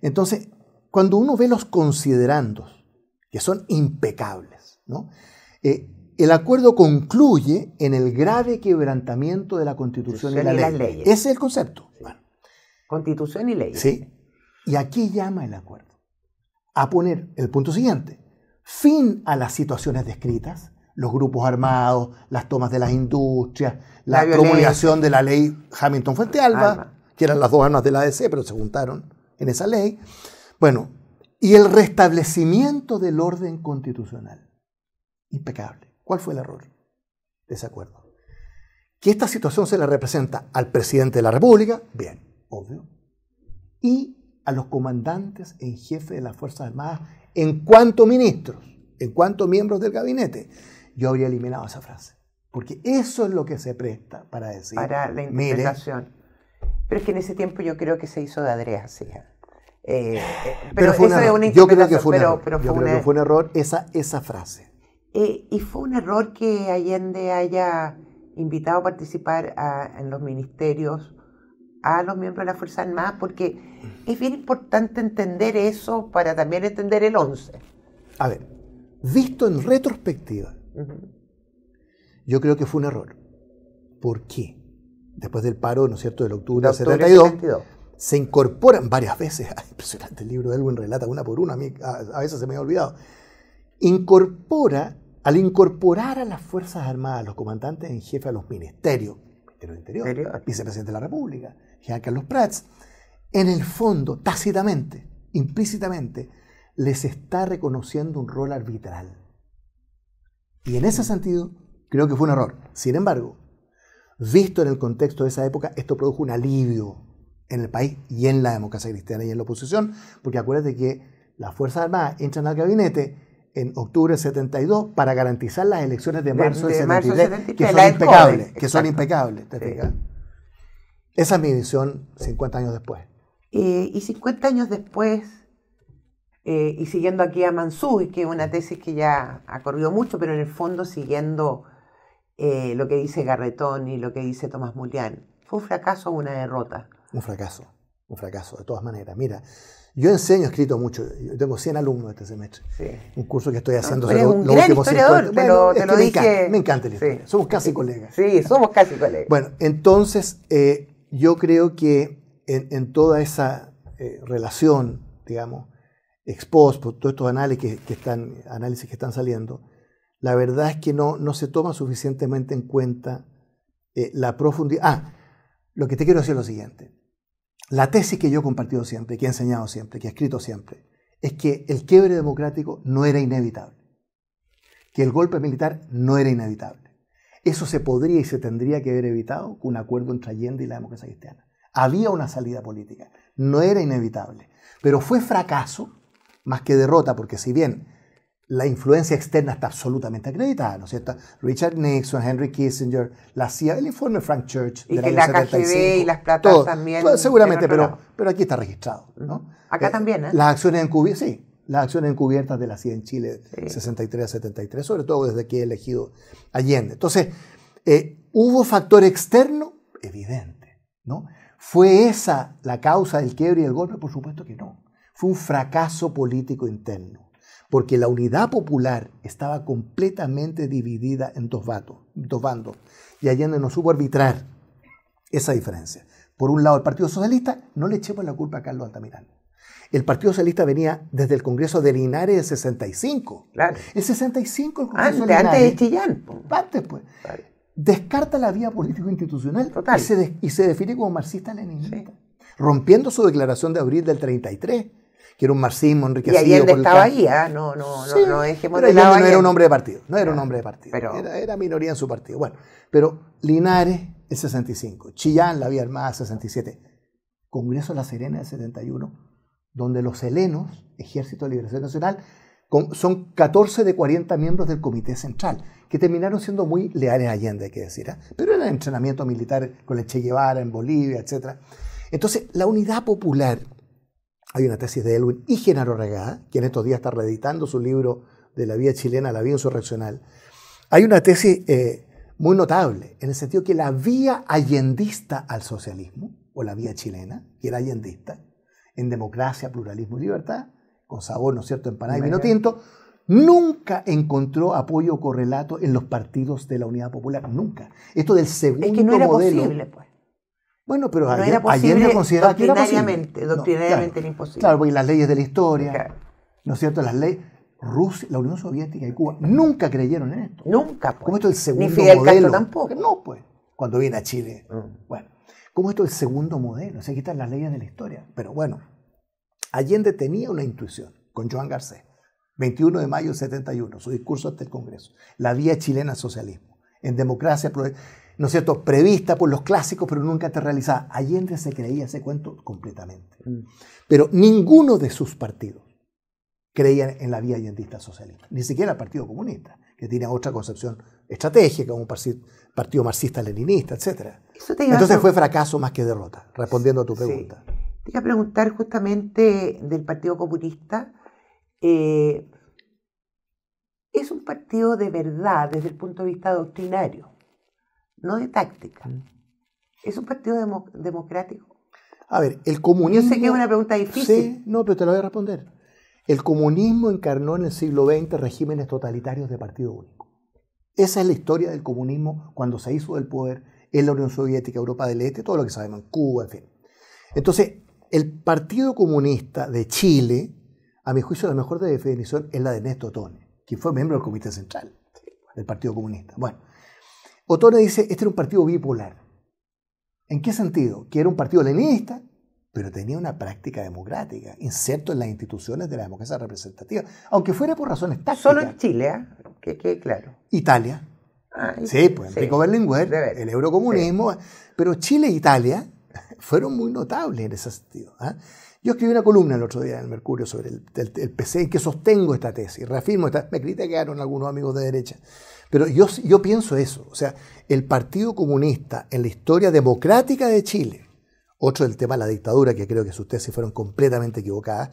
Entonces, cuando uno ve los considerandos, que son impecables, eh, el acuerdo concluye en el grave quebrantamiento de la Constitución y, la ley. Ese es el concepto. Constitución y leyes. Sí. Y aquí llama el acuerdo a poner el punto siguiente, fin a las situaciones descritas los grupos armados, las tomas de las industrias, la, promulgación de la ley Hamilton Fuente que eran las dos armas de la ADC, pero se juntaron en esa ley. Bueno, y el restablecimiento del orden constitucional. Impecable. ¿Cuál fue el error de ese acuerdo? Que esta situación se le representa al presidente de la República, bien, obvio, y a los comandantes en jefe de las Fuerzas Armadas en cuanto ministros, en cuanto miembros del gabinete yo habría eliminado esa frase. Porque eso es lo que se presta para decir. Para la interpretación. pero es que en ese tiempo yo creo que se hizo de Andrés así. Eh, eh, pero, fue una, yo creo que fue un error. error esa, frase. Eh, y fue un error que Allende haya invitado a participar en los ministerios a los miembros de la Fuerza Armada, porque es bien importante entender eso para también entender el 11. A ver, visto en retrospectiva, yo creo que fue un error. ¿Por qué? Después del paro, ¿no es cierto?, del octubre del 72, se incorporan varias veces, impresionante el libro de Elwin relata una por una, a a, veces se me ha olvidado, incorpora, al incorporar a las Fuerzas Armadas, a los comandantes en jefe, a los ministerios, Ministerio Interior, Interior. vicepresidente de la República, Jean Carlos Prats, en el fondo, tácitamente, implícitamente, les está reconociendo un rol arbitral. Y en ese mm. sentido, creo que fue un error. Sin embargo, visto en el contexto de esa época, esto produjo un alivio en el país y en la democracia cristiana y en la oposición, porque acuérdate que las Fuerzas Armadas entran al gabinete en octubre del 72 para garantizar las elecciones de marzo del de 73, que son impecables, ¿te Esa es mi visión 50 años después. Eh, y 50 años después, eh, y siguiendo aquí a Mansú, que es una tesis que ya ha corrido mucho, pero en el fondo siguiendo eh, lo que dice Garretón y lo que dice Tomás Mulián. ¿Fue un fracaso o una derrota? Un fracaso, un fracaso, de todas maneras. Mira, yo enseño, escrito mucho, tengo 100 alumnos este semestre. Un curso que estoy ah, haciendo. los un gran pero te, lo dije. me encanta el Somos casi colegas. Sí, somos casi colegas. Bueno, entonces eh, yo creo que en toda esa relación, digamos, Expos, por todos estos análisis que, están, análisis que están saliendo, la verdad es que no, no se toma suficientemente en cuenta eh, la profundidad. Ah, lo que te quiero decir es lo siguiente. La tesis que yo he compartido siempre, que he enseñado siempre, que he escrito siempre, es que el quiebre democrático no era inevitable, que el golpe militar no era inevitable. Eso se podría y se tendría que haber evitado con un acuerdo entre Allende y la democracia cristiana. Había una salida política, no era inevitable, pero fue fracaso más que derrota, porque si bien la influencia externa está absolutamente acreditada, ¿no es cierto? Richard Nixon, Henry Kissinger, la CIA, el informe Frank Church. Y que la 75, y las platas también. seguramente, pero, pero aquí está registrado. ¿no? Acá eh, también, ¿eh? Las acciones encubiertas, sí, las acciones encubiertas de la CIA en Chile, 63 a 73, sobre todo desde que he elegido Allende. Entonces, eh, hubo factor externo evidente, ¿no? ¿Fue esa la causa del quiebre y el golpe? Por supuesto que no fue un fracaso político interno, porque la unidad popular estaba completamente dividida en dos, dos bandos y Allende no supo arbitrar esa diferencia. Por un lado, el Partido Socialista, no le echemos la culpa a Carlos Altamirano. El Partido Socialista venía desde el Congreso de Linares del 65. El 65, el Congreso de Linares. Antes de Chillán. Antes, pues. Descarta la vía político-institucional y se, y se define como marxista-leninista, rompiendo su declaración de abril del 33 que era un marxismo enriquecido. Y Allende estaba ahí, ¿ah? no, no, no, no pero No era un hombre de partido, no era un hombre de partido, pero, era, minoría en su partido. Bueno, pero Linares el 65, Chillán la Vía Armada 67, Congreso de la Serena el 71, donde los helenos, Ejército de Liberación Nacional, son 14 de 40 miembros del Comité Central, que terminaron siendo muy leales a Allende, hay que decir, ¿ah? pero era entrenamiento militar con el Che Guevara en Bolivia, etc. Entonces, la unidad popular hay una tesis de Elwin y Genaro Regá, que estos días está reeditando su libro de la vía chilena, la vía insurreccional. Hay una tesis eh, muy notable, en el sentido que la vía allendista al socialismo, o la vía chilena, que era allendista, en democracia, pluralismo y libertad, con sabor, ¿no es cierto?, empanada y vino tinto, nunca encontró apoyo o correlato en los partidos de la Unidad Popular, nunca. Esto del segundo es que no era posible, pues. Bueno, pero ayer, que era posible. Doctrinariamente no, imposible. Claro, y las leyes de la historia, ¿no es cierto? Las leyes. Rusia, la Unión Soviética y Cuba nunca creyeron en esto. Nunca. Pues. ¿Cómo esto es el segundo modelo. tampoco. No, pues. Cuando viene a Chile. Mm. Bueno. ¿cómo esto es el segundo modelo. O Se están las leyes de la historia. Pero bueno, Allende tenía una intuición con Joan Garcés. 21 de mayo del 71, su discurso ante el Congreso. La vía chilena al socialismo. En democracia, ¿no es cierto?, prevista por los clásicos, pero nunca te realizaba, Allende se creía ese cuento completamente. Mm. Pero ninguno de sus partidos creía en la vía allendista socialista, ni siquiera el Partido Comunista, que tiene otra concepción estratégica, un partido marxista-leninista, etc. Entonces fue fracaso más que derrota, respondiendo a tu pregunta. Te a preguntar justamente del Partido Comunista. Eh, ¿Es un partido de verdad desde el punto de vista doctrinario? no de táctica. Mm. ¿Es un partido democrático? A ver, el comunismo... Yo sé que es una pregunta difícil. Sí, no, pero te la voy a responder. El comunismo encarnó en el siglo XX regímenes totalitarios de partido único. Esa es la historia del comunismo cuando se hizo del poder en la Unión Soviética, Europa del Este, todo lo que sabemos, en Cuba, en fin. Entonces, el Partido Comunista de Chile, a mi juicio, la mejor definición es la de Néstor Tone, quien fue miembro del Comité Central del Partido Comunista. Bueno, Otone dice, este era un partido bipolar. ¿En qué sentido? Que era un partido leninista, pero tenía una práctica democrática, inserto en las instituciones de la democracia representativa, aunque fuera por razones tácticas. Solo en Chile, ¿eh? que, claro. Italia. sí, pues en Rico Berlinguer, el eurocomunismo, pero Chile e Italia fueron muy notables en ese sentido. ¿ah? Yo escribí una columna el otro día en el Mercurio sobre el, PC en que sostengo esta tesis, reafirmo esta, me criticaron algunos amigos de derecha, pero yo, pienso eso, o sea, el Partido Comunista en la historia democrática de Chile, otro del tema de la dictadura, que creo que sus tesis fueron completamente equivocadas,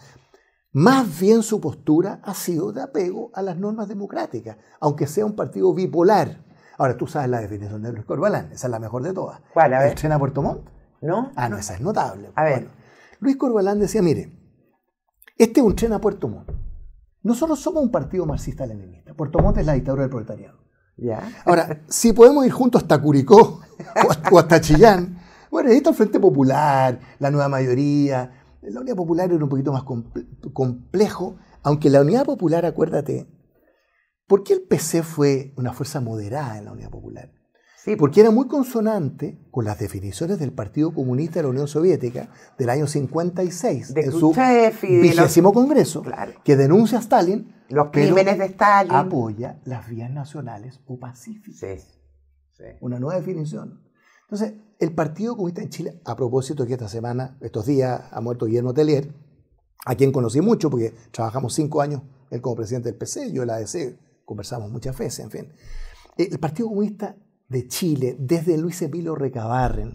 más bien su postura ha sido de apego a las normas democráticas, aunque sea un partido bipolar. Ahora, tú sabes la definición de Luis Corbalán, esa es la mejor de todas. ¿Cuál? A ver. ¿El Puerto Montt? ¿No? Ah, no, esa es notable. A ver. Luis Corbalán decía, mire, este es un tren a Puerto Montt. Nosotros somos un partido marxista-leninista. Puerto Montt es la dictadura del proletariado. Ahora, si podemos ir juntos hasta Curicó o hasta Chillán, bueno, ahí está el Frente Popular, la nueva mayoría. La Unidad Popular era un poquito más complejo, aunque la Unidad Popular, acuérdate, ¿por qué el PC fue una fuerza moderada en la Unidad Popular? porque era muy consonante con las definiciones del Partido Comunista de la Unión Soviética del año 56, de en su vigésimo congreso, que denuncia a Stalin, los crímenes de Stalin. Apoya las vías nacionales o pacíficas. Una nueva definición. Entonces, el Partido Comunista en Chile, a propósito que esta semana, estos días, ha muerto Guillermo Telier, a quien conocí mucho porque trabajamos cinco años, él como presidente del PC, yo en la ADC, conversamos muchas veces, en fin. Eh, el Partido Comunista de Chile, desde Luis Emilio Recabarren,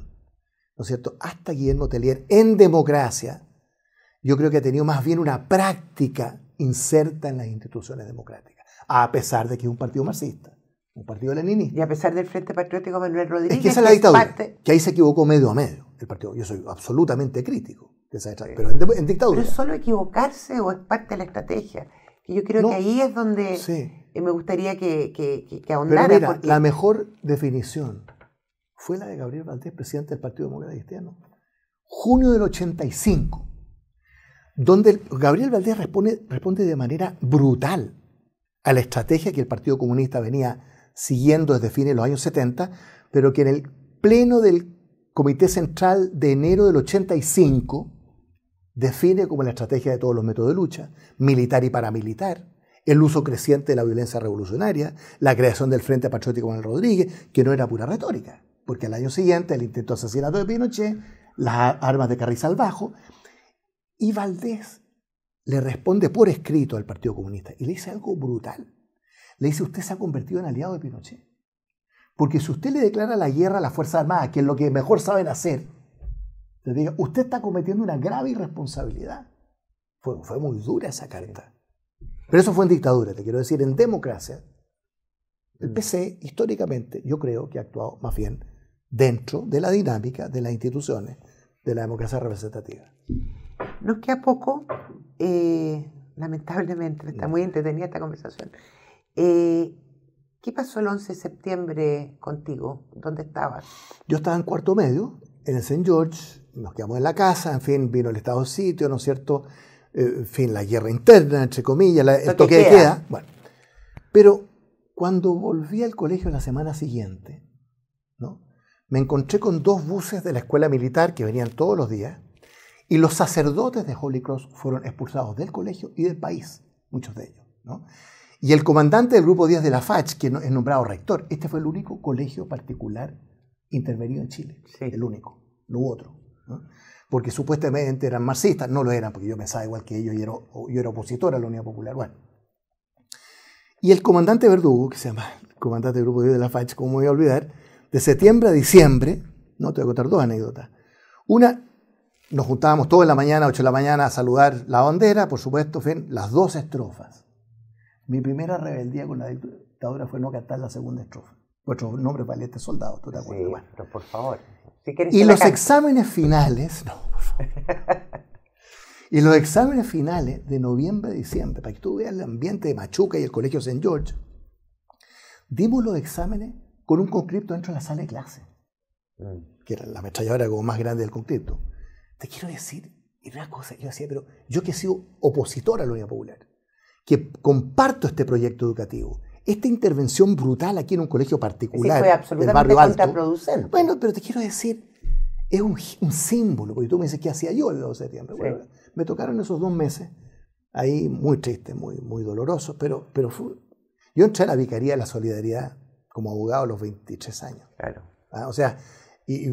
¿no es cierto?, hasta Guillermo Telier, en democracia, yo creo que ha tenido más bien una práctica inserta en las instituciones democráticas, a pesar de que es un partido marxista, un partido leninista. Y a pesar del Frente Patriótico Manuel Rodríguez. Es que es la dictadura, que ahí se equivocó medio a medio el partido. Yo soy absolutamente crítico de esa pero en, en dictadura. Pero es solo equivocarse o es parte de la estrategia. Yo creo que ahí es donde eh, me gustaría que, que, ahondara. la mejor definición fue la de Gabriel Valdés, presidente del Partido Democrático Cristiano, junio del 85, donde Gabriel Valdés responde, responde de manera brutal a la estrategia que el Partido Comunista venía siguiendo desde fines de los años 70, pero que en el pleno del Comité Central de enero del 85, define como la estrategia de todos los métodos de lucha, militar y paramilitar, el uso creciente de la violencia revolucionaria, la creación del Frente Patriótico Manuel Rodríguez, que no era pura retórica, porque al año siguiente el intento de asesinato de Pinochet, las armas de Carrizal Bajo, y Valdés le responde por escrito al Partido Comunista y le dice algo brutal. Le dice, usted se ha convertido en aliado de Pinochet. Porque si usted le declara la guerra a las Fuerzas Armadas, que es lo que mejor saben hacer, le diga, usted está cometiendo una grave irresponsabilidad. Fue, muy dura esa carta. Pero eso fue en dictadura, te quiero decir, en democracia. El PC históricamente yo creo que ha actuado más bien dentro de la dinámica de las instituciones de la democracia representativa. que a poco, eh, lamentablemente, está muy entretenida esta conversación. Eh, ¿Qué pasó el 11 de septiembre contigo? ¿Dónde estabas? Yo estaba en cuarto medio en el St. George, nos quedamos en la casa, en fin, vino el estado de sitio, ¿no es cierto? Eh, en fin, la guerra interna, entre comillas, el toque de queda. Bueno, pero cuando volví al colegio la semana siguiente, ¿no? me encontré con dos buses de la escuela militar que venían todos los días y los sacerdotes de Holy Cross fueron expulsados del colegio y del país, muchos de ellos. ¿no? Y el comandante del grupo Díaz de la FACH, que es nombrado rector, este fue el único colegio particular intervenido en Chile, el único, no hubo otro. Porque supuestamente eran marxistas, no lo eran, porque yo pensaba igual que ellos y yo era opositor a la Unión Popular. Bueno. Y el comandante Verdugo, que se llama comandante del Grupo de la FACH, como voy a olvidar, de septiembre a diciembre, no te voy a contar dos anécdotas. Una, nos juntábamos todos en la mañana, 8 de la mañana, a saludar la bandera, por supuesto, en las dos estrofas. Mi primera rebeldía con la dictadura fue no cantar la segunda estrofa. Vuestro nombre es Valiente Soldado, ¿tú te acuerdas? Sí, bueno. por favor. y los exámenes finales, no, y los exámenes finales de noviembre, diciembre, para que tú veas el ambiente de Machuca y el Colegio St. George, dimos los exámenes con un conscripto dentro de la sala de clase, mm. que era la ametralladora como más grande del conscripto. Te quiero decir, y una cosa, yo hacía, pero yo que he sido opositor a la Unión Popular, que comparto este proyecto educativo, esta intervención brutal aquí en un colegio particular. Sí, fue absolutamente contraproducente. bueno, pero te quiero decir, es un, símbolo, porque tú me dices, ¿qué hacía yo el 12 de septiembre? me tocaron esos dos meses, ahí muy triste, muy, muy doloroso, pero, pero yo entré a la Vicaría de la Solidaridad como abogado a los 23 años. Claro. Ah, o sea, y,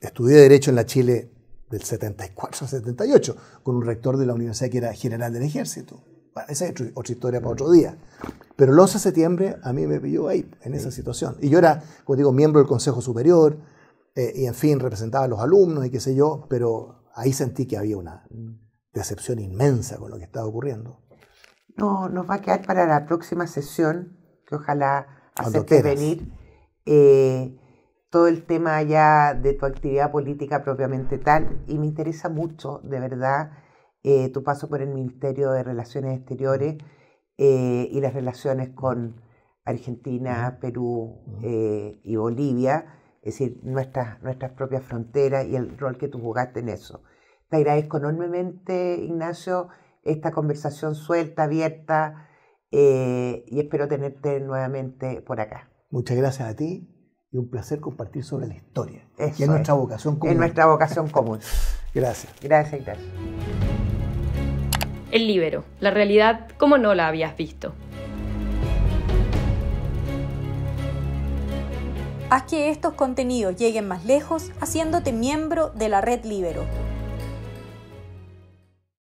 estudié Derecho en la Chile del 74 al 78, con un rector de la universidad que era general del ejército. esa es otra historia para otro mm. día. Pero el 11 de septiembre a mí me pilló ahí, en esa situación. Y yo era, como digo, miembro del Consejo Superior, eh, y en fin, representaba a los alumnos y qué sé yo, pero ahí sentí que había una mm. decepción inmensa con lo que estaba ocurriendo. No, nos va a quedar para la próxima sesión, que ojalá aceptes venir, eh, todo el tema ya de tu actividad política propiamente tal, y me interesa mucho, de verdad, eh, tu paso por el Ministerio de Relaciones Exteriores eh, y las relaciones con Argentina, Perú eh, y Bolivia, es decir, nuestras, nuestras propias fronteras y el rol que tú jugaste en eso. Te agradezco enormemente, Ignacio, esta conversación suelta, abierta, eh, y espero tenerte nuevamente por acá. Muchas gracias a ti y un placer compartir sobre la historia, es nuestra vocación común. en nuestra vocación común. gracias. Gracias, gracias el libero, la realidad como no la habías visto. Haz que estos contenidos lleguen más lejos haciéndote miembro de la red Libero.